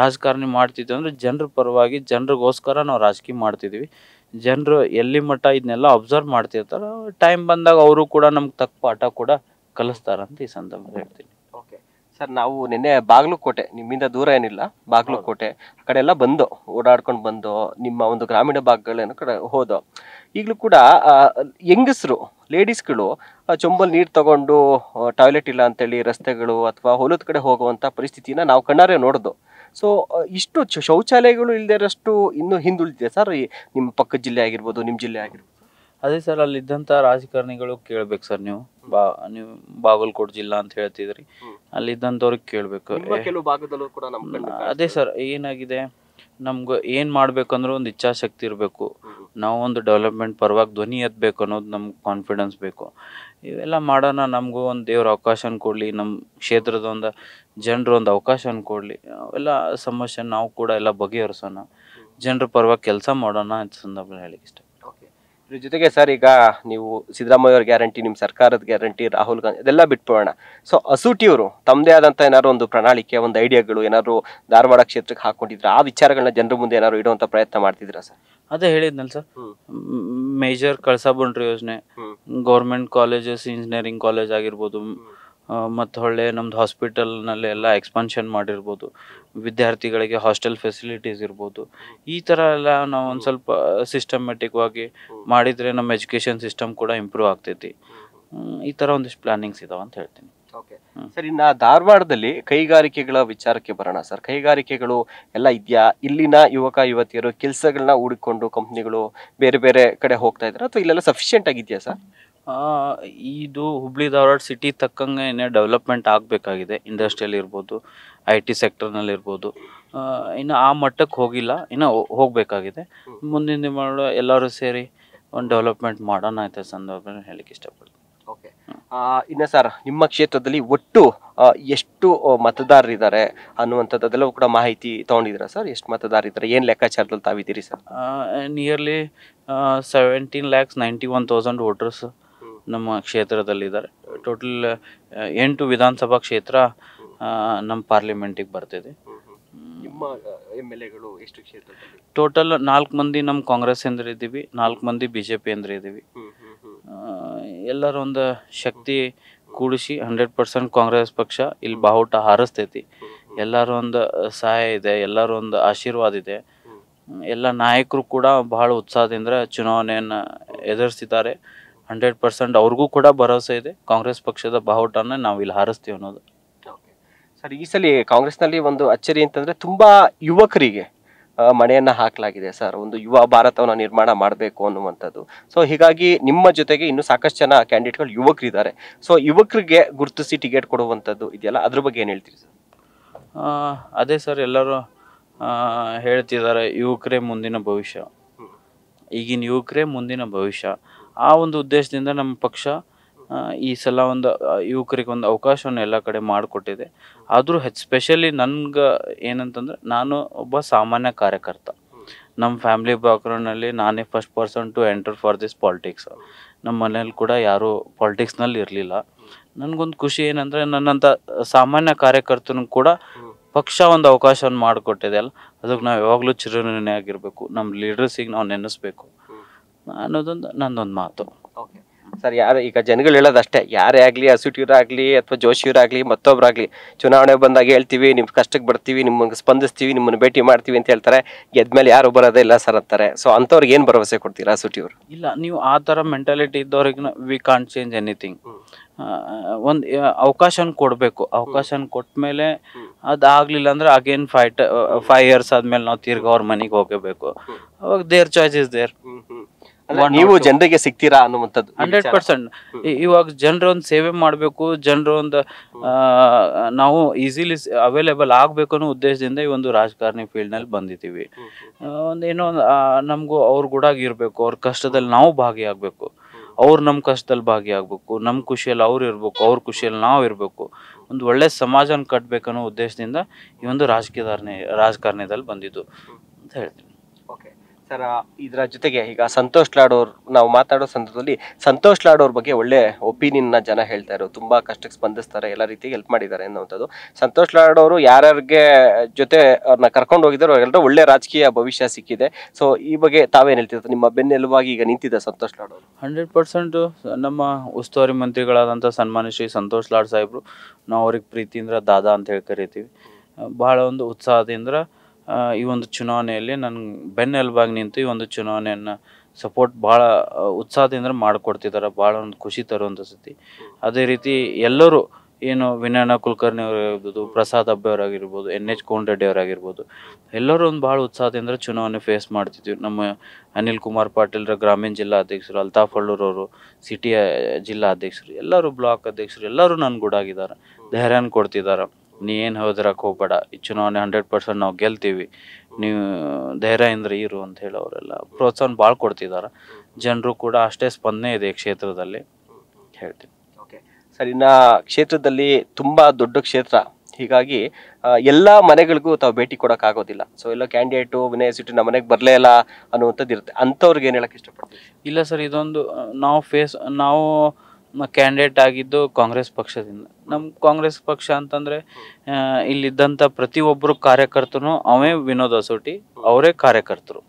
ರಾಜಕಾರಣಿ ಮಾಡ್ತಿದ್ವಿ ಅಂದರೆ ಜನರ ಪರವಾಗಿ ಜನರಿಗೋಸ್ಕರ ನಾವು ರಾಜಕೀಯ ಮಾಡ್ತಿದ್ವಿ ಜನರು ಎಲ್ಲಿ ಮಟ್ಟ ಇದನ್ನೆಲ್ಲ ಅಬ್ಸರ್ವ್ ಮಾಡ್ತಿರ್ತಾರೆ ಟೈಮ್ ಬಂದಾಗ ಅವರು ಕೂಡ ನಮ್ಗೆ ತಕ್ಕ ಪಾಠ ಕೂಡ ಕಲಿಸ್ತಾರಂತ ಈ ಸಂದರ್ಭದಲ್ಲಿ ಹೇಳ್ತೀನಿ ಸರ್ ನಾವು ನಿನ್ನೆ ಬಾಗಲಕೋಟೆ ನಿಮ್ಮಿಂದ ದೂರ ಏನಿಲ್ಲ ಬಾಗಲಕೋಟೆ ಆ ಕಡೆ ಎಲ್ಲ ಬಂದು ಓಡಾಡ್ಕೊಂಡು ಬಂದು ನಿಮ್ಮ ಒಂದು ಗ್ರಾಮೀಣ ಭಾಗಗಳೇನು ಕಡೆ ಹೋದೋ ಈಗಲೂ ಕೂಡ ಹೆಂಗಸರು ಲೇಡೀಸ್ಗಳು ಚೊಂಬಲ್ ನೀರು ತಗೊಂಡು ಟಾಯ್ಲೆಟ್ ಇಲ್ಲ ಅಂತೇಳಿ ರಸ್ತೆಗಳು ಅಥವಾ ಹೊಲದ ಕಡೆ ಹೋಗುವಂಥ ಪರಿಸ್ಥಿತಿನ ನಾವು ಕಣ್ಣಾರೆ ನೋಡೋದು ಸೊ ಇಷ್ಟು ಶೌಚಾಲಯಗಳು ಇಲ್ಲದೇ ಇರೋಷ್ಟು ಇನ್ನೂ ಹಿಂದುಳಿದಿದೆ ಸರ್ ನಿಮ್ಮ ಪಕ್ಕದ ಜಿಲ್ಲೆ ಆಗಿರ್ಬೋದು ನಿಮ್ಮ ಜಿಲ್ಲೆ ಆಗಿರ್ಬೋದು ಅದೇ ಸರ್ ಅಲ್ಲಿ ಇದ್ದಂತ ರಾಜಕಾರಣಿಗಳು ಕೇಳ್ಬೇಕು ಸರ್ ನೀವು ಬಾ ನೀವು ಬಾಗಲಕೋಟ್ ಜಿಲ್ಲಾ ಅಂತ ಹೇಳ್ತಿದ್ರಿ ಅಲ್ಲಿದ್ದಂಥವ್ರಿಗೆ ಕೇಳಬೇಕು ಕೆಲವು ಅದೇ ಸರ್ ಏನಾಗಿದೆ ನಮ್ಗೆ ಏನ್ ಮಾಡ್ಬೇಕಂದ್ರೂ ಒಂದು ಇಚ್ಛಾಶಕ್ತಿ ಇರಬೇಕು ನಾವು ಒಂದು ಡೆವಲಪ್ಮೆಂಟ್ ಪರವಾಗಿ ಧ್ವನಿ ಎತ್ತಬೇಕು ಅನ್ನೋದು ನಮ್ಗೆ ಕಾನ್ಫಿಡೆನ್ಸ್ ಬೇಕು ಇವೆಲ್ಲ ಮಾಡೋಣ ನಮಗೂ ಒಂದು ದೇವ್ರ ಅವಕಾಶ ಕೊಡಲಿ ನಮ್ಮ ಕ್ಷೇತ್ರದ ಒಂದು ಜನರು ಒಂದು ಅವಕಾಶ ಕೊಡಲಿ ಅವೆಲ್ಲ ಸಮಸ್ಯೆ ನಾವು ಕೂಡ ಎಲ್ಲ ಬಗೆಹರಿಸೋಣ ಜನರ ಪರವಾಗಿ ಕೆಲಸ ಮಾಡೋಣ ಅಂತ ಸಂದರ್ಭ ಇಷ್ಟ ಜೊತೆಗೆ ಸರ್ ಈಗ ನೀವು ಸಿದ್ದರಾಮಯ್ಯ ಅವ್ರ ಗ್ಯಾರಂಟಿ ನಿಮ್ಮ ಸರ್ಕಾರದ ಗ್ಯಾರಂಟಿ ರಾಹುಲ್ ಗಾಂಧಿ ಇದೆಲ್ಲ ಬಿಟ್ಬಿಡೋಣ ಸೊ ಅಸೂಟಿಯವರು ತಮ್ಮದೇ ಆದಂಥ ಏನಾದ್ರು ಒಂದು ಪ್ರಣಾಳಿಕೆ ಒಂದು ಐಡಿಯಾಗಳು ಏನಾದ್ರು ಧಾರವಾಡ ಕ್ಷೇತ್ರಕ್ಕೆ ಹಾಕೊಂಡಿದ್ರೆ ಆ ವಿಚಾರಗಳನ್ನ ಜನರ ಮುಂದೆ ಏನಾದ್ರು ಇಡುವಂತ ಪ್ರಯತ್ನ ಮಾಡ್ತಿದ್ದೀರಾ ಸರ್ ಅದೇ ಹೇಳಿದ್ನಲ್ಲ ಸರ್ ಮೇಜರ್ ಕಳಸಾ ಬಂಡ್ರಿ ಯೋಜನೆ ಗೌರ್ಮೆಂಟ್ ಕಾಲೇಜಸ್ ಇಂಜಿನಿಯರಿಂಗ್ ಕಾಲೇಜ್ ಆಗಿರ್ಬೋದು ಮತ್ತು ಹೊಳ್ಳೆ ಹಾಸ್ಪಿಟಲ್ನಲ್ಲಿ ಎಲ್ಲ ಎಕ್ಸ್ಪಾನ್ಷನ್ ಮಾಡಿರ್ಬೋದು ವಿದ್ಯಾರ್ಥಿಗಳಿಗೆ ಹಾಸ್ಟೆಲ್ ಫೆಸಿಲಿಟೀಸ್ ಇರ್ಬೋದು ಈ ಥರ ಎಲ್ಲ ನಾವು ಒಂದು ಸ್ವಲ್ಪ ಆಗಿ ಮಾಡಿದರೆ ನಮ್ಮ ಎಜುಕೇಷನ್ ಸಿಸ್ಟಮ್ ಕೂಡ ಇಂಪ್ರೂವ್ ಆಗ್ತೈತಿ ಈ ಥರ ಒಂದಿಷ್ಟು ಪ್ಲಾನಿಂಗ್ಸ್ ಇದಾವೆ ಅಂತ ಹೇಳ್ತೀನಿ ಓಕೆ ಸರ್ ಇನ್ನು ಧಾರವಾಡದಲ್ಲಿ ಕೈಗಾರಿಕೆಗಳ ವಿಚಾರಕ್ಕೆ ಬರೋಣ ಸರ್ ಕೈಗಾರಿಕೆಗಳು ಎಲ್ಲ ಇದೆಯಾ ಇಲ್ಲಿನ ಯುವಕ ಯುವತಿಯರು ಕೆಲಸಗಳನ್ನ ಹುಡುಕೊಂಡು ಕಂಪ್ನಿಗಳು ಬೇರೆ ಬೇರೆ ಕಡೆ ಹೋಗ್ತಾ ಇದ್ದಾರೆ ಅಥವಾ ಇಲ್ಲೆಲ್ಲ ಸಫಿಷಿಯೆಂಟ್ ಆಗಿದೆಯಾ ಸರ್ ಇದು ಹುಬ್ಳಿ ಧಾರವಾಡ ಸಿಟಿ ತಕ್ಕಂಗೆ ಡೆವಲಪ್ಮೆಂಟ್ ಆಗಬೇಕಾಗಿದೆ ಇಂಡಸ್ಟ್ರಿಯಲ್ಲಿ ಇರ್ಬೋದು ಐ ಟಿ ಇರ್ಬೋದು ಇನ್ನು ಆ ಮಟ್ಟಕ್ಕೆ ಹೋಗಿಲ್ಲ ಇನ್ನು ಹೋಗಬೇಕಾಗಿದೆ ಮುಂದಿನ ದಿನ ಎಲ್ಲರೂ ಸೇರಿ ಒಂದು ಡೆವಲಪ್ಮೆಂಟ್ ಮಾಡೋಣ ಅಂತ ಸಂದರ್ಭ ಹೇಳಕ್ಕೆ ಇಷ್ಟಪಡ್ತೀನಿ ಓಕೆ ಇನ್ನು ಸರ್ ನಿಮ್ಮ ಕ್ಷೇತ್ರದಲ್ಲಿ ಒಟ್ಟು ಎಷ್ಟು ಮತದಾರರಿದ್ದಾರೆ ಅನ್ನುವಂಥದ್ದೆಲ್ಲವೂ ಕೂಡ ಮಾಹಿತಿ ತೊಗೊಂಡಿದ್ದೀರಾ ಸರ್ ಎಷ್ಟು ಇದ್ದಾರೆ ಏನು ಲೆಕ್ಕಾಚಾರದಲ್ಲಿ ತಾವಿದ್ದೀರಿ sir nearly seventeen lakhs ninety one thousand voters ನಮ್ಮ ಕ್ಷೇತ್ರದಲ್ಲಿದ್ದಾರೆ ಟೋಟಲ್ ಎಂಟು ವಿಧಾನಸಭಾ ಕ್ಷೇತ್ರ ನಮ್ಮ ಪಾರ್ಲಿಮೆಂಟಿಗೆ ಬರ್ತಿದೆ ಎಮ್ ಎಲ್ ಎಗಳು ಎಷ್ಟು ಕ್ಷೇತ್ರ ಟೋಟಲ್ ನಾಲ್ಕು ಮಂದಿ ನಮ್ಮ ಕಾಂಗ್ರೆಸ್ ಅಂದ್ರೆ ಇದ್ದೀವಿ ನಾಲ್ಕು ಮಂದಿ ಬಿ ಜೆ ಪಿ ಅಂದ್ರೆ ಇದ್ದೀವಿ ಎಲ್ಲರೊಂದು ಒಂದು ಶಕ್ತಿ ಕೂಡಿಸಿ ಹಂಡ್ರೆಡ್ ಪರ್ಸೆಂಟ್ ಕಾಂಗ್ರೆಸ್ ಪಕ್ಷ ಇಲ್ಲಿ ಬಾವುಟ ಹಾರಿಸ್ತೈತಿ ಎಲ್ಲರೊಂದು ಒಂದು ಸಹಾಯ ಇದೆ ಎಲ್ಲರೂ ಒಂದು ಆಶೀರ್ವಾದ ಇದೆ ಎಲ್ಲ ನಾಯಕರು ಕೂಡ ಬಹಳ ಉತ್ಸಾಹದಿಂದ ಚುನಾವಣೆಯನ್ನು ಎದುರಿಸಿದ್ದಾರೆ ಹಂಡ್ರೆಡ್ ಪರ್ಸೆಂಟ್ ಅವ್ರಿಗೂ ಕೂಡ ಭರವಸೆ ಇದೆ ಕಾಂಗ್ರೆಸ್ ಪಕ್ಷದ ಬಾವುಟನ ನಾವು ಇಲ್ಲಿ ಹಾರಿಸ್ತೀವಿ ಅನ್ನೋದು ಸರ್ ಈ ಸಲ ಕಾಂಗ್ರೆಸ್ನಲ್ಲಿ ಒಂದು ಅಚ್ಚರಿ ಅಂತಂದ್ರೆ ತುಂಬಾ ಯುವಕರಿಗೆ ಮನೆಯನ್ನ ಹಾಕಲಾಗಿದೆ ಸರ್ ಒಂದು ಯುವ ಭಾರತವನ್ನು ನಿರ್ಮಾಣ ಮಾಡಬೇಕು ಅನ್ನುವಂಥದ್ದು ಸೊ ಹೀಗಾಗಿ ನಿಮ್ಮ ಜೊತೆಗೆ ಇನ್ನು ಸಾಕಷ್ಟು ಜನ ಕ್ಯಾಂಡಿಡೇಟ್ಗಳು ಯುವಕರಿದ್ದಾರೆ ಸೊ ಯುವಕರಿಗೆ ಗುರುತಿಸಿ ಟಿಕೆಟ್ ಕೊಡುವಂಥದ್ದು ಇದೆಯಲ್ಲ ಅದ್ರ ಬಗ್ಗೆ ಏನು ಹೇಳ್ತೀರಿ ಸರ್ ಅದೇ ಸರ್ ಎಲ್ಲರೂ ಹೇಳ್ತಿದ್ದಾರೆ ಯುವಕರೇ ಮುಂದಿನ ಭವಿಷ್ಯ ಈಗಿನ ಯುವಕರೇ ಮುಂದಿನ ಭವಿಷ್ಯ ಆ ಒಂದು ಉದ್ದೇಶದಿಂದ ನಮ್ಮ ಪಕ್ಷ ಈ ಸಲ ಒಂದು ಯುವಕರಿಗೆ ಒಂದು ಅವಕಾಶವನ್ನು ಎಲ್ಲ ಕಡೆ ಮಾಡಿಕೊಟ್ಟಿದೆ ಆದರೂ ಹೆಚ್ಪೆಷಲಿ ಸ್ಪೆಷಲಿ ನನ್ಗೆ ಏನಂತಂದ್ರೆ ನಾನು ಒಬ್ಬ ಸಾಮಾನ್ಯ ಕಾರ್ಯಕರ್ತ ನಮ್ಮ ಫ್ಯಾಮಿಲಿ ನಲ್ಲಿ ನಾನೇ first person to enter for this politics ನಮ್ಮ ಮನೇಲಿ ಕೂಡ ಯಾರೂ ಪಾಲಿಟಿಕ್ಸ್ನಲ್ಲಿ ಇರಲಿಲ್ಲ ನನಗೊಂದು ಖುಷಿ ಏನಂದರೆ ನನ್ನಂಥ ಸಾಮಾನ್ಯ ಕಾರ್ಯಕರ್ತನೂ ಕೂಡ ಪಕ್ಷ ಒಂದು ಅವಕಾಶವನ್ನು ಮಾಡಿಕೊಟ್ಟಿದೆ ಅಲ್ಲ ಅದಕ್ಕೆ ನಾವು ಯಾವಾಗಲೂ ಚಿರಋಣಿಯಾಗಿರಬೇಕು ನಮ್ಮ ಲೀಡರ್ಸಿಗೆ ನಾವು ನೆನೆಸ್ಬೇಕು ಅನ್ನೋದೊಂದು ನನ್ನೊಂದು ಮಾತು ಸರ್ ಯಾರು ಈಗ ಜನಗಳು ಹೇಳೋದು ಅಷ್ಟೇ ಯಾರೇ ಆಗಲಿ ಹಸುಟಿಯವರಾಗಲಿ ಅಥವಾ ಜೋಶಿಯವರಾಗಲಿ ಮತ್ತೊಬ್ಬರಾಗಲಿ ಚುನಾವಣೆ ಬಂದಾಗ ಹೇಳ್ತೀವಿ ನಿಮ್ಮ ಕಷ್ಟಕ್ಕೆ ಬರ್ತೀವಿ ನಿಮ್ಗೆ ಸ್ಪಂದಿಸ್ತೀವಿ ನಿಮ್ಮನ್ನು ಭೇಟಿ ಮಾಡ್ತೀವಿ ಅಂತ ಹೇಳ್ತಾರೆ ಗೆದ್ಮೇಲೆ ಯಾರು ಬರೋದೇ ಇಲ್ಲ ಸರ್ ಅಂತಾರೆ ಸೊ ಅಂಥವ್ರಿಗೆ ಏನು ಭರವಸೆ ಕೊಡ್ತೀರಾ ಹಸುಟಿಯವರು ಇಲ್ಲ ನೀವು ಆ ಥರ ಮೆಂಟಾಲಿಟಿ ಇದ್ದವ್ರಿಗೆ ವಿ ಕಾಂಟ್ ಚೇಂಜ್ ಎನಿಥಿಂಗ್ ಒಂದು ಅವಕಾಶನ ಕೊಡಬೇಕು ಅವಕಾಶನ ಕೊಟ್ಟ ಮೇಲೆ ಆಗಲಿಲ್ಲ ಅಂದ್ರೆ ಅಗೇನ್ ಫೈಟ್ ಫೈವ್ ಇಯರ್ಸ್ ಆದ್ಮೇಲೆ ನಾವು ತಿರ್ಗಿ ಅವ್ರ ಮನೆಗೆ ಹೋಗಬೇಕು ಅವಾಗ ದೇರ್ ಚಾಯ್ಸ್ ಇಸ್ ದೇರ್ ನೀವು ಜನರಿಗೆ ಸಿಗ್ತೀರಾ ಅನ್ನುವಂಥದ್ದು ಹಂಡ್ರೆಡ್ ಪರ್ಸೆಂಟ್ ಇವಾಗ ಜನರ ಒಂದು ಸೇವೆ ಮಾಡಬೇಕು ಜನರ ಒಂದು ನಾವು ಈಸಿಲಿ ಅವೈಲೇಬಲ್ ಆಗಬೇಕು ಅನ್ನೋ ಉದ್ದೇಶದಿಂದ ಈ ಒಂದು ರಾಜಕಾರಣಿ ಫೀಲ್ಡ್ನಲ್ಲಿ ಬಂದಿದ್ದೀವಿ ಒಂದು ಏನೋ ನಮಗೂ ಅವ್ರ ಕೂಡ ಇರಬೇಕು ಅವ್ರ ಕಷ್ಟದಲ್ಲಿ ನಾವು ಭಾಗಿಯಾಗಬೇಕು ಅವ್ರ ನಮ್ಮ ಕಷ್ಟದಲ್ಲಿ ಭಾಗಿಯಾಗಬೇಕು ನಮ್ಮ ಖುಷಿಯಲ್ಲಿ ಅವ್ರು ಇರಬೇಕು ಅವ್ರ ಖುಷಿಯಲ್ಲಿ ನಾವು ಇರಬೇಕು ಒಂದು ಒಳ್ಳೆ ಸಮಾಜನ ಕಟ್ಟಬೇಕನ್ನೋ ಉದ್ದೇಶದಿಂದ ಈ ಒಂದು ರಾಜಕೀಯದಾರಣೆ ರಾಜಕಾರಣದಲ್ಲಿ ಬಂದಿದ್ದು ಅಂತ ಹೇಳ್ತೀನಿ ಸರ ಇದರ ಜೊತೆಗೆ ಈಗ ಸಂತೋಷ್ ಲಾಡೋರ್ ನಾವು ಮಾತಾಡೋ ಸಂದರ್ಭದಲ್ಲಿ ಸಂತೋಷ್ ಲಾಡೋರ್ ಬಗ್ಗೆ ಒಳ್ಳೆ ಒಪಿನಿಯನ್ನ ಜನ ಹೇಳ್ತಾ ಇರೋ ತುಂಬಾ ಕಷ್ಟಕ್ಕೆ ಸ್ಪಂದಿಸ್ತಾರೆ ಎಲ್ಲ ರೀತಿ ಹೆಲ್ಪ್ ಮಾಡಿದ್ದಾರೆ ಅನ್ನೋಂಥದ್ದು ಸಂತೋಷ್ ಲಾಡೋರು ಯಾರ್ಯಾರಿಗೆ ಜೊತೆ ಅವ್ರನ್ನ ಕರ್ಕೊಂಡು ಹೋಗಿದ್ದಾರೋ ಎಲ್ಲರೂ ಒಳ್ಳೆ ರಾಜಕೀಯ ಭವಿಷ್ಯ ಸಿಕ್ಕಿದೆ ಸೊ ಈ ಬಗ್ಗೆ ತಾವೇನು ಹೇಳ್ತಿದ್ರು ನಿಮ್ಮ ಬೆನ್ನೆಲುವಾಗಿ ಈಗ ನಿಂತಿದ್ದ ಸಂತೋಷ್ ಲಾಡೋರು ಹಂಡ್ರೆಡ್ ಪರ್ಸೆಂಟ್ ನಮ್ಮ ಉಸ್ತುವಾರಿ ಮಂತ್ರಿಗಳಾದಂಥ ಸನ್ಮಾನ್ಯ ಶ್ರೀ ಸಂತೋಷ್ ಲಾಡ್ ಸಾಹೇಬ್ರು ನಾವು ಅವ್ರಿಗೆ ಪ್ರೀತಿಯಿಂದ ದಾದಾ ಅಂತ ಹೇಳಿ ಕರಿತೀವಿ ಬಹಳ ಒಂದು ಉತ್ಸಾಹದಿಂದ ಈ ಒಂದು ಚುನಾವಣೆಯಲ್ಲಿ ನನ್ನ ಬೆನ್ನೆಲುಬಾಗಿ ನಿಂತು ಈ ಒಂದು ಚುನಾವಣೆಯನ್ನು ಸಪೋರ್ಟ್ ಭಾಳ ಉತ್ಸಾಹದಿಂದ ಮಾಡಿಕೊಡ್ತಿದ್ದಾರೆ ಭಾಳ ಒಂದು ಖುಷಿ ತರುವಂಥ ಸರ್ತಿ ಅದೇ ರೀತಿ ಎಲ್ಲರೂ ಏನು ವಿನಯನ ಕುಲಕರ್ಣಿ ಅವರಾಗಿರ್ಬೋದು ಪ್ರಸಾದ್ ಅಬ್ಬೆ ಅವರಾಗಿರ್ಬೋದು ಎನ್ ಎಚ್ ಕೋಂಡ್ರೆಡ್ಡಿ ಅವರಾಗಿರ್ಬೋದು ಎಲ್ಲರೂ ಒಂದು ಭಾಳ ಉತ್ಸಾಹದಿಂದ ಚುನಾವಣೆ ಫೇಸ್ ಮಾಡ್ತಿದ್ವಿ ನಮ್ಮ ಅನಿಲ್ ಕುಮಾರ್ ಪಾಟೀಲ್ರ ಗ್ರಾಮೀಣ ಜಿಲ್ಲಾ ಅಧ್ಯಕ್ಷರು ಅಲ್ತಾಫ್ ಅವರು ಸಿಟಿಯ ಜಿಲ್ಲಾ ಅಧ್ಯಕ್ಷರು ಎಲ್ಲರೂ ಬ್ಲಾಕ್ ಅಧ್ಯಕ್ಷರು ಎಲ್ಲರೂ ನನ್ನ ಗುಡಾಗಿದ್ದಾರೆ ಧೈರ್ಯನ ಕೊಡ್ತಿದ್ದಾರೆ ನೀನು ಹೋದ್ರಕ್ಕೆ ಹೋಗ್ಬೇಡ ಇಚ್ಛು ನಾವು ಹಂಡ್ರೆಡ್ ಪರ್ಸೆಂಟ್ ನಾವು ಗೆಲ್ತೀವಿ ನೀವು ಇಂದ್ರೆ ಇರು ಅಂತ ಹೇಳಿ ಅವರೆಲ್ಲ ಪ್ರೋತ್ಸಾಹ ಭಾಳ ಕೊಡ್ತಿದ್ದಾರೆ ಜನರು ಕೂಡ ಅಷ್ಟೇ ಸ್ಪಂದನೆ ಇದೆ ಈ ಕ್ಷೇತ್ರದಲ್ಲಿ ಹೇಳ್ತೀನಿ ಓಕೆ ಸರ್ ಇನ್ನು ಕ್ಷೇತ್ರದಲ್ಲಿ ತುಂಬ ದೊಡ್ಡ ಕ್ಷೇತ್ರ ಹೀಗಾಗಿ ಎಲ್ಲ ಮನೆಗಳಿಗೂ ತಾವು ಭೇಟಿ ಕೊಡೋಕ್ಕಾಗೋದಿಲ್ಲ ಸೊ ಎಲ್ಲ ಕ್ಯಾಂಡಿಡೇಟು ವಿನಯ ಸಿಟ್ಟು ನಮ್ಮ ಮನೆಗೆ ಬರಲೇ ಇಲ್ಲ ಅನ್ನುವಂಥದ್ದು ಇರುತ್ತೆ ಅಂಥವ್ರಿಗೆ ಏನು ಹೇಳಕ್ಕೆ ಇಷ್ಟಪಡ್ತೀವಿ ಇಲ್ಲ ಸರ್ ಇದೊಂದು ನಾವು ಫೇಸ್ ನಾವು ಕ್ಯಾಂಡಿಡೇಟ್ ಆಗಿದ್ದು ಕಾಂಗ್ರೆಸ್ ಪಕ್ಷದಿಂದ ನಮ್ಮ ಕಾಂಗ್ರೆಸ್ ಪಕ್ಷ ಅಂತಂದರೆ ಇಲ್ಲಿದ್ದಂಥ ಪ್ರತಿಯೊಬ್ಬರು ಕಾರ್ಯಕರ್ತರು ಅವೇ ವಿನೋದ್ ಅಸೋಟಿ ಅವರೇ ಕಾರ್ಯಕರ್ತರು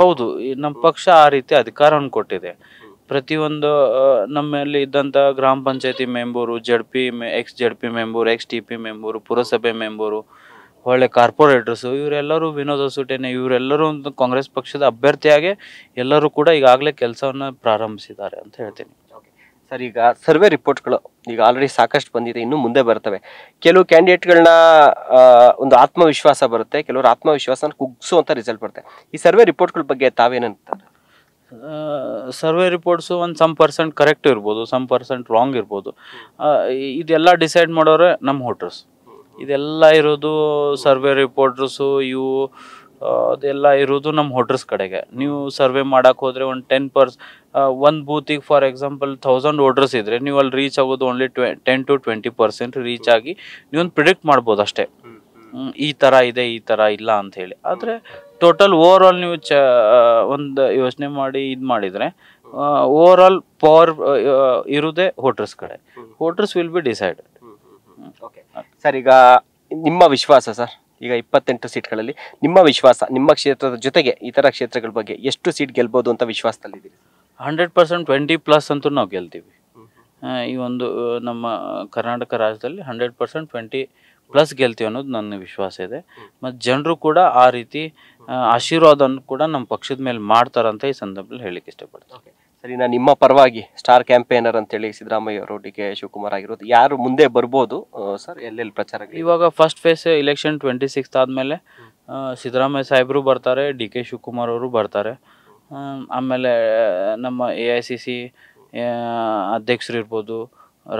ಹೌದು ನಮ್ಮ ಪಕ್ಷ ಆ ರೀತಿ ಅಧಿಕಾರವನ್ನು ಕೊಟ್ಟಿದೆ ಪ್ರತಿಯೊಂದು ನಮ್ಮಲ್ಲಿ ಇದ್ದಂಥ ಗ್ರಾಮ ಪಂಚಾಯತಿ member Z P X Z P member X T P member ಪುರಸಭೆ ಮೆಂಬರು ಒಳ್ಳೆ ಕಾರ್ಪೊರೇಟರ್ಸು ಇವರೆಲ್ಲರೂ ವಿನೋದ್ ಅಸೋಟಿನೇ ಇವರೆಲ್ಲರೂ ಕಾಂಗ್ರೆಸ್ ಪಕ್ಷದ ಅಭ್ಯರ್ಥಿಯಾಗೆ ಎಲ್ಲರೂ ಕೂಡ ಈಗಾಗಲೇ ಕೆಲಸವನ್ನು ಪ್ರಾರಂಭಿಸಿದ್ದಾರೆ ಅಂತ ಹೇಳ್ತೀನಿ ಸರ್ ಈಗ ಸರ್ವೆ ರಿಪೋರ್ಟ್ಗಳು ಈಗ ಆಲ್ರೆಡಿ ಸಾಕಷ್ಟು ಬಂದಿದೆ ಇನ್ನು ಮುಂದೆ ಬರ್ತವೆ ಕೆಲವು ಕ್ಯಾಂಡಿಡೇಟ್ಗಳನ್ನ ಒಂದು ಆತ್ಮವಿಶ್ವಾಸ ಬರುತ್ತೆ ಕೆಲವರು ಆತ್ಮವಿಶ್ವಾಸನ ಕುಗ್ಸುವಂಥ ರಿಸಲ್ಟ್ ಬರುತ್ತೆ ಈ ಸರ್ವೆ ರಿಪೋರ್ಟ್ಗಳ ಬಗ್ಗೆ ತಾವೇನಂತಾರೆ ಸರ್ವೆ ರಿಪೋರ್ಟ್ಸು ಒಂದು ಸಮ್ ಪರ್ಸೆಂಟ್ ಕರೆಕ್ಟ್ ಇರ್ಬೋದು ಸಮ್ ಪರ್ಸೆಂಟ್ ರಾಂಗ್ ಇರ್ಬೋದು ಇದೆಲ್ಲ ಡಿಸೈಡ್ ಮಾಡೋರೆ ನಮ್ಮ ಹೋಟ್ರಸ್ ಇದೆಲ್ಲ ಇರೋದು ಸರ್ವೆ ರಿಪೋರ್ಟರ್ಸು ಇವು ಅದೆಲ್ಲ ಇರೋದು ನಮ್ಮ ಹೋಟರ್ಸ್ ಕಡೆಗೆ ನೀವು ಸರ್ವೆ ಮಾಡಕ್ಕೆ ಹೋದರೆ ಒಂದು ಟೆನ್ ಪರ್ಸ್ ಒಂದು ಬೂತಿಗೆ ಫಾರ್ ಎಕ್ಸಾಂಪಲ್ ಥೌಸಂಡ್ ಆರ್ಡರ್ಸ್ ಇದ್ದರೆ ನೀವು ಅಲ್ಲಿ ರೀಚ್ ಆಗೋದು ಓನ್ಲಿ ಟ್ವೆ ten to twenty percent reach ಆಗಿ ನೀವೊಂದು ಪ್ರಿಡಿಕ್ಟ್ ಮಾಡ್ಬೋದು ಅಷ್ಟೇ ಈ ಥರ ಇದೆ ಈ ಥರ ಇಲ್ಲ ಅಂತ ಹೇಳಿ ಆದರೆ ಟೋಟಲ್ ಓವರ್ ಆಲ್ ನೀವು ಚ ಒಂದು ಯೋಚನೆ ಮಾಡಿ ಇದು ಮಾಡಿದರೆ ಓವರ್ ಆಲ್ ಪವರ್ ಇರುವುದೇ ಹೋಟ್ರಸ್ ಕಡೆ voters will be decided okay sir ಈಗ ನಿಮ್ಮ ವಿಶ್ವಾಸ ಸರ್ ಈಗ ಇಪ್ಪತ್ತೆಂಟು ಸೀಟ್ಗಳಲ್ಲಿ ನಿಮ್ಮ ವಿಶ್ವಾಸ ನಿಮ್ಮ ಕ್ಷೇತ್ರದ ಜೊತೆಗೆ ಇತರ ಕ್ಷೇತ್ರಗಳ ಬಗ್ಗೆ ಎಷ್ಟು ಸೀಟ್ ಗೆಲ್ಬೋದು ಅಂತ ವಿಶ್ವಾಸದಲ್ಲಿದ್ದೀರಿ ಹಂಡ್ರೆಡ್ ಪರ್ಸೆಂಟ್ ಟ್ವೆಂಟಿ ಪ್ಲಸ್ ಅಂತೂ ನಾವು ಗೆಲ್ತೀವಿ ಈ ಒಂದು ನಮ್ಮ ಕರ್ನಾಟಕ ರಾಜ್ಯದಲ್ಲಿ ಹಂಡ್ರೆಡ್ ಪರ್ಸೆಂಟ್ ಟ್ವೆಂಟಿ ಪ್ಲಸ್ ಗೆಲ್ತೀವಿ ಅನ್ನೋದು ನನ್ನ ವಿಶ್ವಾಸ ಇದೆ ಮತ್ತು ಜನರು ಕೂಡ ಆ ರೀತಿ ಆಶೀರ್ವಾದವನ್ನು ಕೂಡ ನಮ್ಮ ಪಕ್ಷದ ಮೇಲೆ ಮಾಡ್ತಾರಂತ ಈ ಸಂದರ್ಭದಲ್ಲಿ ಹೇಳಲಿಕ್ಕೆ ಇಷ್ಟಪಡ್ತೀನಿ ಸರಿ ನಾನು ನಿಮ್ಮ ಪರವಾಗಿ ಸ್ಟಾರ್ ಕ್ಯಾಂಪೇನರ್ ಅಂತೇಳಿ ಸಿದ್ದರಾಮಯ್ಯ ಅವರು ಡಿ ಕೆ ಶಿವಕುಮಾರ್ ಆಗಿರೋದು ಯಾರು ಮುಂದೆ ಬರ್ಬೋದು ಸರ್ ಎಲ್ಲೆಲ್ಲಿ ಪ್ರಚಾರ ಇವಾಗ first phase election twenty six ಆದಮೇಲೆ ಸಿದ್ದರಾಮಯ್ಯ ಸಾಹೇಬರು ಬರ್ತಾರೆ ಡಿ ಕೆ ಶಿವಕುಮಾರ್ ಅವರು ಬರ್ತಾರೆ ಆಮೇಲೆ ನಮ್ಮ ಎ ಐ ಸಿ ಸಿ ಅಧ್ಯಕ್ಷರು ಇರ್ಬೋದು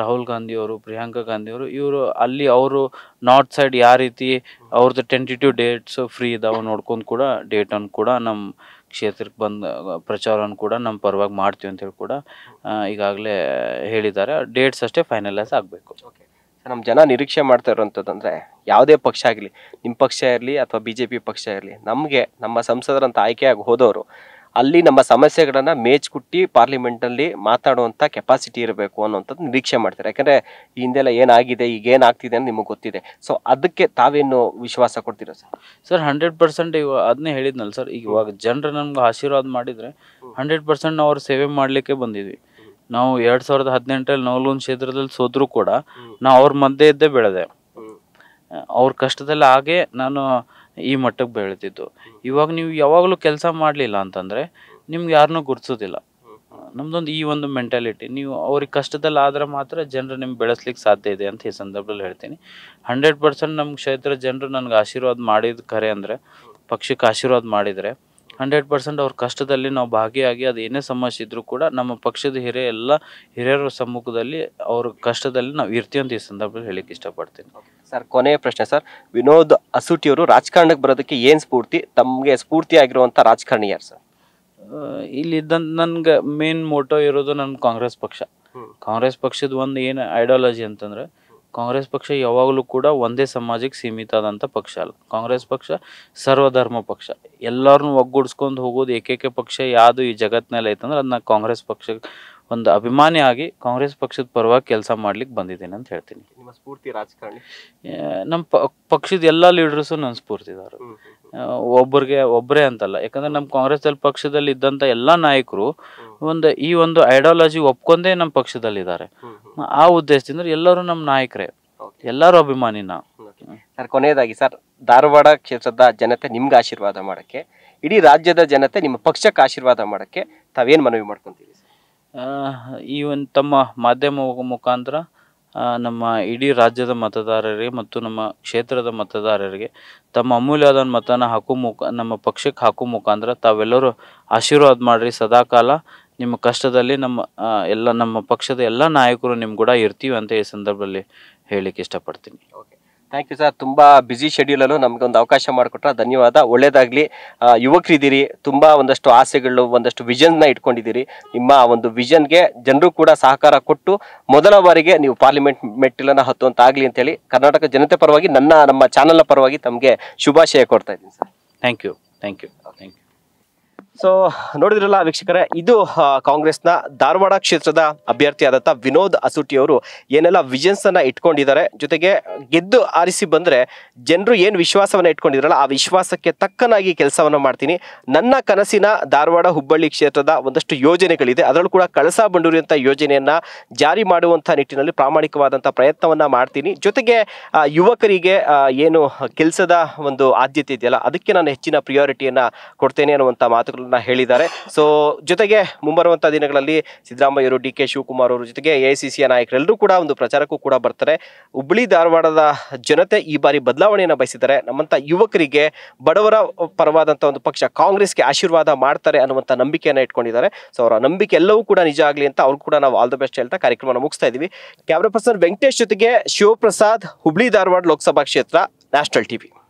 ರಾಹುಲ್ ಗಾಂಧಿಯವರು ಪ್ರಿಯಾಂಕಾ ಗಾಂಧಿಯವರು ಇವರು ಅಲ್ಲಿ ಅವರು ನಾರ್ತ್ ಸೈಡ್ ಯಾವ ರೀತಿ ಅವ್ರದ್ದು ಟೆಂಟಿಟಿವ್ ಡೇಟ್ಸ್ ಫ್ರೀ ಇದಾವೆ ನೋಡ್ಕೊಂಡು ಕೂಡ ಡೇಟನ್ನು ಕೂಡ ನಮ್ಮ ಕ್ಷೇತ್ರಕ್ಕೆ ಬಂದು ಪ್ರಚಾರವನ್ನು ಕೂಡ ನಮ್ಮ ಪರವಾಗಿ ಮಾಡ್ತೀವಿ ಅಂತೇಳಿ ಕೂಡ ಈಗಾಗಲೇ ಹೇಳಿದ್ದಾರೆ ಡೇಟ್ಸ್ ಅಷ್ಟೇ ಫೈನಲೈಸ್ ಆಗಬೇಕು ಓಕೆ ನಮ್ಮ ಜನ ನಿರೀಕ್ಷೆ ಮಾಡ್ತಾ ಅಂದರೆ ಯಾವುದೇ ಪಕ್ಷ ಆಗಲಿ ನಿಮ್ಮ ಪಕ್ಷ ಇರಲಿ ಅಥವಾ ಬಿ ಜೆ ಪಿ ಪಕ್ಷ ಇರಲಿ ನಮಗೆ ನಮ್ಮ ಸಂಸದರಂತ ಆಯ್ಕೆಯಾಗಿ ಹೋದವರು ಅಲ್ಲಿ ನಮ್ಮ ಸಮಸ್ಯೆಗಳನ್ನ ಮೇಜ್ಕುಟ್ಟಿ ಪಾರ್ಲಿಮೆಂಟ್ ಅಲ್ಲಿ ಮಾತಾಡುವಂತ ಕೆಪಾಸಿಟಿ ಇರಬೇಕು ಅನ್ನೋಂಥದ್ದು ನಿರೀಕ್ಷೆ ಮಾಡ್ತಾರೆ ಯಾಕಂದ್ರೆ ಹಿಂದೆಲ್ಲ ಏನಾಗಿದೆ ಈಗ ಏನಾಗ್ತಿದೆ ಅಂತ ನಿಮಗೆ ಗೊತ್ತಿದೆ ಸೊ ಅದಕ್ಕೆ ತಾವೇನು ವಿಶ್ವಾಸ ಕೊಡ್ತೀರಾ ಸರ್ ಸರ್ ಹಂಡ್ರೆಡ್ ಪರ್ಸೆಂಟ್ ಇವಾಗ ಅದನ್ನೇ ಹೇಳಿದ್ನಲ್ಲ ಸರ್ ಈಗ ಇವಾಗ ಜನರು ನಮ್ಗೆ ಆಶೀರ್ವಾದ ಮಾಡಿದ್ರೆ ಹಂಡ್ರೆಡ್ ಪರ್ಸೆಂಟ್ ನಾವು ಅವ್ರ ಸೇವೆ ಮಾಡಲಿಕ್ಕೆ ಬಂದಿದ್ವಿ ನಾವು ಎರಡ್ ಸಾವಿರದ ಹದಿನೆಂಟರಲ್ಲಿ ನವಲೂನ್ ಕ್ಷೇತ್ರದಲ್ಲಿ ಸೋದ್ರು ಕೂಡ ನಾವು ಅವ್ರ ಮಧ್ಯೆ ಇದ್ದೇ ಬೆಳೆದೆ ಅವ್ರ ಕಷ್ಟದಲ್ಲಿ ಹಾಗೆ ನಾನು ಈ ಮಟ್ಟಕ್ಕೆ ಬೆಳೆದಿದ್ದು ಇವಾಗ ನೀವು ಯಾವಾಗಲೂ ಕೆಲಸ ಮಾಡಲಿಲ್ಲ ಅಂತಂದರೆ ನಿಮ್ಗೆ ಯಾರನ್ನೂ ಗುರ್ಸೋದಿಲ್ಲ ನಮ್ದೊಂದು ಈ ಒಂದು ಮೆಂಟಾಲಿಟಿ ನೀವು ಅವ್ರಿಗೆ ಕಷ್ಟದಲ್ಲಿ ಆದರೆ ಮಾತ್ರ ಜನರು ನಿಮ್ಗೆ ಬೆಳೆಸ್ಲಿಕ್ಕೆ ಸಾಧ್ಯ ಇದೆ ಅಂತ ಈ ಸಂದರ್ಭದಲ್ಲಿ ಹೇಳ್ತೀನಿ ಹಂಡ್ರೆಡ್ ಪರ್ಸೆಂಟ್ ನಮ್ಮ ಕ್ಷೇತ್ರ ಜನರು ನನಗೆ ಆಶೀರ್ವಾದ ಮಾಡಿದ ಖರೆ ಅಂದರೆ ಪಕ್ಷಕ್ಕೆ ಆಶೀರ್ವಾದ ಮಾಡಿದರೆ ಹಂಡ್ರೆಡ್ ಪರ್ಸೆಂಟ್ ಅವ್ರ ಕಷ್ಟದಲ್ಲಿ ನಾವು ಭಾಗಿಯಾಗಿ ಅದು ಏನೇ ಸಮಸ್ಯೆ ಇದ್ದರೂ ಕೂಡ ನಮ್ಮ ಪಕ್ಷದ ಹಿರಿಯ ಎಲ್ಲ ಹಿರಿಯರ ಸಮ್ಮುಖದಲ್ಲಿ ಅವ್ರ ಕಷ್ಟದಲ್ಲಿ ನಾವು ಇರ್ತೀವಿ ಅಂತ ಈ ಸಂದರ್ಭದಲ್ಲಿ ಹೇಳಿಕ್ಕೆ ಇಷ್ಟಪಡ್ತೀನಿ ಸರ್ ಕೊನೆಯ ಪ್ರಶ್ನೆ ಸರ್ ವಿನೋದ್ ಅಸೂಟಿಯವರು ರಾಜಕಾರಣಕ್ಕೆ ಬರೋದಕ್ಕೆ ಏನು ಸ್ಫೂರ್ತಿ ತಮಗೆ ಸ್ಫೂರ್ತಿ ಆಗಿರುವಂಥ ರಾಜಕಾರಣಿ ಯಾರು ಸರ್ ಇಲ್ಲಿ ನನ್ಗೆ ಮೇನ್ ಮೋಟೋ ಇರೋದು ನನ್ನ ಕಾಂಗ್ರೆಸ್ ಪಕ್ಷ ಕಾಂಗ್ರೆಸ್ ಪಕ್ಷದ ಒಂದು ಏನು ಐಡಿಯಾಲಜಿ ಅಂತಂದ್ರೆ ಕಾಂಗ್ರೆಸ್ ಪಕ್ಷ ಯಾವಾಗಲೂ ಕೂಡ ಒಂದೇ ಸಮಾಜಕ್ಕೆ ಸೀಮಿತ ಆದಂಥ ಪಕ್ಷ ಅಲ್ಲ ಕಾಂಗ್ರೆಸ್ ಪಕ್ಷ ಸರ್ವಧರ್ಮ ಪಕ್ಷ ಎಲ್ಲರನ್ನೂ ಒಗ್ಗೂಡಿಸ್ಕೊಂಡು ಹೋಗೋದು ಏಕೈಕ ಪಕ್ಷ ಯಾವುದು ಈ ಜಗತ್ತಿನಲ್ಲಿ ಐತಂದ್ರೆ ಅದನ್ನ ಕಾಂಗ್ರೆಸ್ ಪಕ್ಷ ಒಂದು ಅಭಿಮಾನಿ ಆಗಿ ಕಾಂಗ್ರೆಸ್ ಪಕ್ಷದ ಪರವಾಗಿ ಕೆಲಸ ಮಾಡ್ಲಿಕ್ಕೆ ಬಂದಿದ್ದೀನಿ ಅಂತ ಹೇಳ್ತೀನಿ ರಾಜಕಾರಣಿ ನಮ್ಮ ಪಕ್ಷದ ಎಲ್ಲ ಲೀಡರ್ಸು ನನ್ನ ಇದಾರೆ ಒಬ್ಬರಿಗೆ ಒಬ್ಬರೇ ಅಂತಲ್ಲ ಯಾಕಂದ್ರೆ ನಮ್ಮ ಕಾಂಗ್ರೆಸ್ದಲ್ಲಿ ಪಕ್ಷದಲ್ಲಿ ಇದ್ದಂತ ಎಲ್ಲ ನಾಯಕರು ಒಂದು ಈ ಒಂದು ಐಡಿಯಾಲಜಿ ಒಪ್ಕೊಂಡೇ ನಮ್ಮ ಪಕ್ಷದಲ್ಲಿದ್ದಾರೆ ಆ ಉದ್ದೇಶದಿಂದ ಎಲ್ಲರೂ ನಮ್ಮ ನಾಯಕರೇ ಎಲ್ಲರೂ ಅಭಿಮಾನಿ ಸರ್ ಕೊನೆಯದಾಗಿ ಸರ್ ಧಾರವಾಡ ಕ್ಷೇತ್ರದ ಜನತೆ ನಿಮ್ಗೆ ಆಶೀರ್ವಾದ ಮಾಡೋಕ್ಕೆ ಇಡೀ ರಾಜ್ಯದ ಜನತೆ ನಿಮ್ಮ ಪಕ್ಷಕ್ಕೆ ಆಶೀರ್ವಾದ ಮಾಡಕ್ಕೆ ತಾವೇನು ಮನವಿ ಮಾಡ್ಕೊಂತೀವಿ ಈ ಒಂದು ತಮ್ಮ ಮಾಧ್ಯಮ ಮುಖಾಂತರ ನಮ್ಮ ಇಡೀ ರಾಜ್ಯದ ಮತದಾರರಿಗೆ ಮತ್ತು ನಮ್ಮ ಕ್ಷೇತ್ರದ ಮತದಾರರಿಗೆ ತಮ್ಮ ಅಮೂಲ್ಯವಾದ ಮತನ ಹಾಕೋ ಮುಖ ನಮ್ಮ ಪಕ್ಷಕ್ಕೆ ಹಾಕೋ ಮುಖಾಂತರ ತಾವೆಲ್ಲರೂ ಆಶೀರ್ವಾದ ಮಾಡಿರಿ ಸದಾಕಾಲ ನಿಮ್ಮ ಕಷ್ಟದಲ್ಲಿ ನಮ್ಮ ಎಲ್ಲ ನಮ್ಮ ಪಕ್ಷದ ಎಲ್ಲ ನಾಯಕರು ನಿಮ್ಮ ಕೂಡ ಇರ್ತೀವಿ ಅಂತ ಈ ಸಂದರ್ಭದಲ್ಲಿ ಹೇಳಲಿಕ್ಕೆ ಇಷ್ಟಪಡ್ತೀನಿ ಓಕೆ ಥ್ಯಾಂಕ್ ಯು ಸರ್ ತುಂಬ ಬ್ಯುಸಿ ಶೆಡ್ಯೂಲಲ್ಲೂ ಒಂದು ಅವಕಾಶ ಮಾಡಿಕೊಟ್ರೆ ಧನ್ಯವಾದ ಒಳ್ಳೇದಾಗಲಿ ಯುವಕರಿದ್ದೀರಿ ತುಂಬ ಒಂದಷ್ಟು ಆಸೆಗಳು ಒಂದಷ್ಟು ವಿಷನ್ನ ಇಟ್ಕೊಂಡಿದ್ದೀರಿ ನಿಮ್ಮ ಒಂದು ವಿಷನ್ಗೆ ಜನರು ಕೂಡ ಸಹಕಾರ ಕೊಟ್ಟು ಮೊದಲ ಬಾರಿಗೆ ನೀವು ಪಾರ್ಲಿಮೆಂಟ್ ಮೆಟ್ಟಿಲನ್ನು ಆಗಲಿ ಅಂತೇಳಿ ಕರ್ನಾಟಕ ಜನತೆ ಪರವಾಗಿ ನನ್ನ ನಮ್ಮ ಚಾನಲ್ನ ಪರವಾಗಿ ತಮಗೆ ಶುಭಾಶಯ ಕೊಡ್ತಾ ಇದ್ದೀನಿ sir thank you thank you so ನೋಡಿದ್ರಲ್ಲ ವೀಕ್ಷಕರೇ ಇದು ಕಾಂಗ್ರೆಸ್ನ ಧಾರವಾಡ ಕ್ಷೇತ್ರದ ಅಭ್ಯರ್ಥಿಯಾದಂಥ ವಿನೋದ್ ಅಸುಟಿ ಅವರು ಏನೆಲ್ಲ ವಿಷನ್ಸ್ ಅನ್ನ ಇಟ್ಕೊಂಡಿದ್ದಾರೆ ಜೊತೆಗೆ ಗೆದ್ದು ಆರಿಸಿ ಬಂದ್ರೆ ಜನರು ಏನು ವಿಶ್ವಾಸವನ್ನ ಇಟ್ಕೊಂಡಿದ್ರಲ್ಲ ಆ ವಿಶ್ವಾಸಕ್ಕೆ ತಕ್ಕನಾಗಿ ಕೆಲಸವನ್ನ ಮಾಡ್ತೀನಿ ನನ್ನ ಕನಸಿನ ಧಾರವಾಡ ಹುಬ್ಬಳ್ಳಿ ಕ್ಷೇತ್ರದ ಒಂದಷ್ಟು ಯೋಜನೆಗಳಿದೆ ಅದರಲ್ಲೂ ಕೂಡ ಕಳಸಾ ಬಂಡೂರಿ ಅಂತ ಯೋಜನೆಯನ್ನ ಜಾರಿ ಮಾಡುವಂಥ ನಿಟ್ಟಿನಲ್ಲಿ ಪ್ರಾಮಾಣಿಕವಾದಂಥ ಪ್ರಯತ್ನವನ್ನ ಮಾಡ್ತೀನಿ ಜೊತೆಗೆ ಯುವಕರಿಗೆ ಏನು ಕೆಲಸದ ಒಂದು ಆದ್ಯತೆ ಇದೆಯಲ್ಲ ಅದಕ್ಕೆ ನಾನು ಹೆಚ್ಚಿನ ಪ್ರಿಯಾರಿಟಿಯನ್ನ ಕೊಡ್ತೇನೆ ಅನ್ನುವಂಥ ಮಾತುಗಳು ಮಾತುಗಳನ್ನ ಹೇಳಿದ್ದಾರೆ ಸೊ ಜೊತೆಗೆ ಮುಂಬರುವಂತಹ ದಿನಗಳಲ್ಲಿ ಸಿದ್ದರಾಮಯ್ಯ ಡಿ ಕೆ ಶಿವಕುಮಾರ್ ಅವರು ಜೊತೆಗೆ ಎ ಐ ಸಿ ಸಿಯ ನಾಯಕರೆಲ್ಲರೂ ಕೂಡ ಒಂದು ಪ್ರಚಾರಕ್ಕೂ ಕೂಡ ಬರ್ತಾರೆ ಹುಬ್ಳಿ ಧಾರವಾಡದ ಜನತೆ ಈ ಬಾರಿ ಬದಲಾವಣೆಯನ್ನು ಬಯಸಿದ್ದಾರೆ ನಮ್ಮಂತ ಯುವಕರಿಗೆ ಬಡವರ ಪರವಾದಂಥ ಒಂದು ಪಕ್ಷ ಕಾಂಗ್ರೆಸ್ಗೆ ಆಶೀರ್ವಾದ ಮಾಡ್ತಾರೆ ಅನ್ನುವಂಥ ನಂಬಿಕೆಯನ್ನು ಇಟ್ಕೊಂಡಿದ್ದಾರೆ ಸೊ ಅವರ ನಂಬಿಕೆ ಎಲ್ಲವೂ ಕೂಡ ನಿಜ ಆಗಲಿ ಅಂತ ಅವ್ರು ಕೂಡ ನಾವು ಆಲ್ ದ ಬೆಸ್ಟ್ ಹೇಳ್ತಾ ಕಾರ್ಯಕ್ರಮನ ಮುಗಿಸ್ತಾ ಇದೀವಿ ಕ್ಯಾಮ್ರಾ ಪರ್ಸನ್ ವೆಂಕಟೇಶ್ ಜೊತೆಗೆ ಶಿವಪ್ರಸಾದ್ ಹುಬ್ಳಿ ಧಾರವಾಡ ಲೋಕಸಭಾ ಕ್ಷೇತ್ರ ನ್ಯಾಷನಲ್ ಟಿವಿ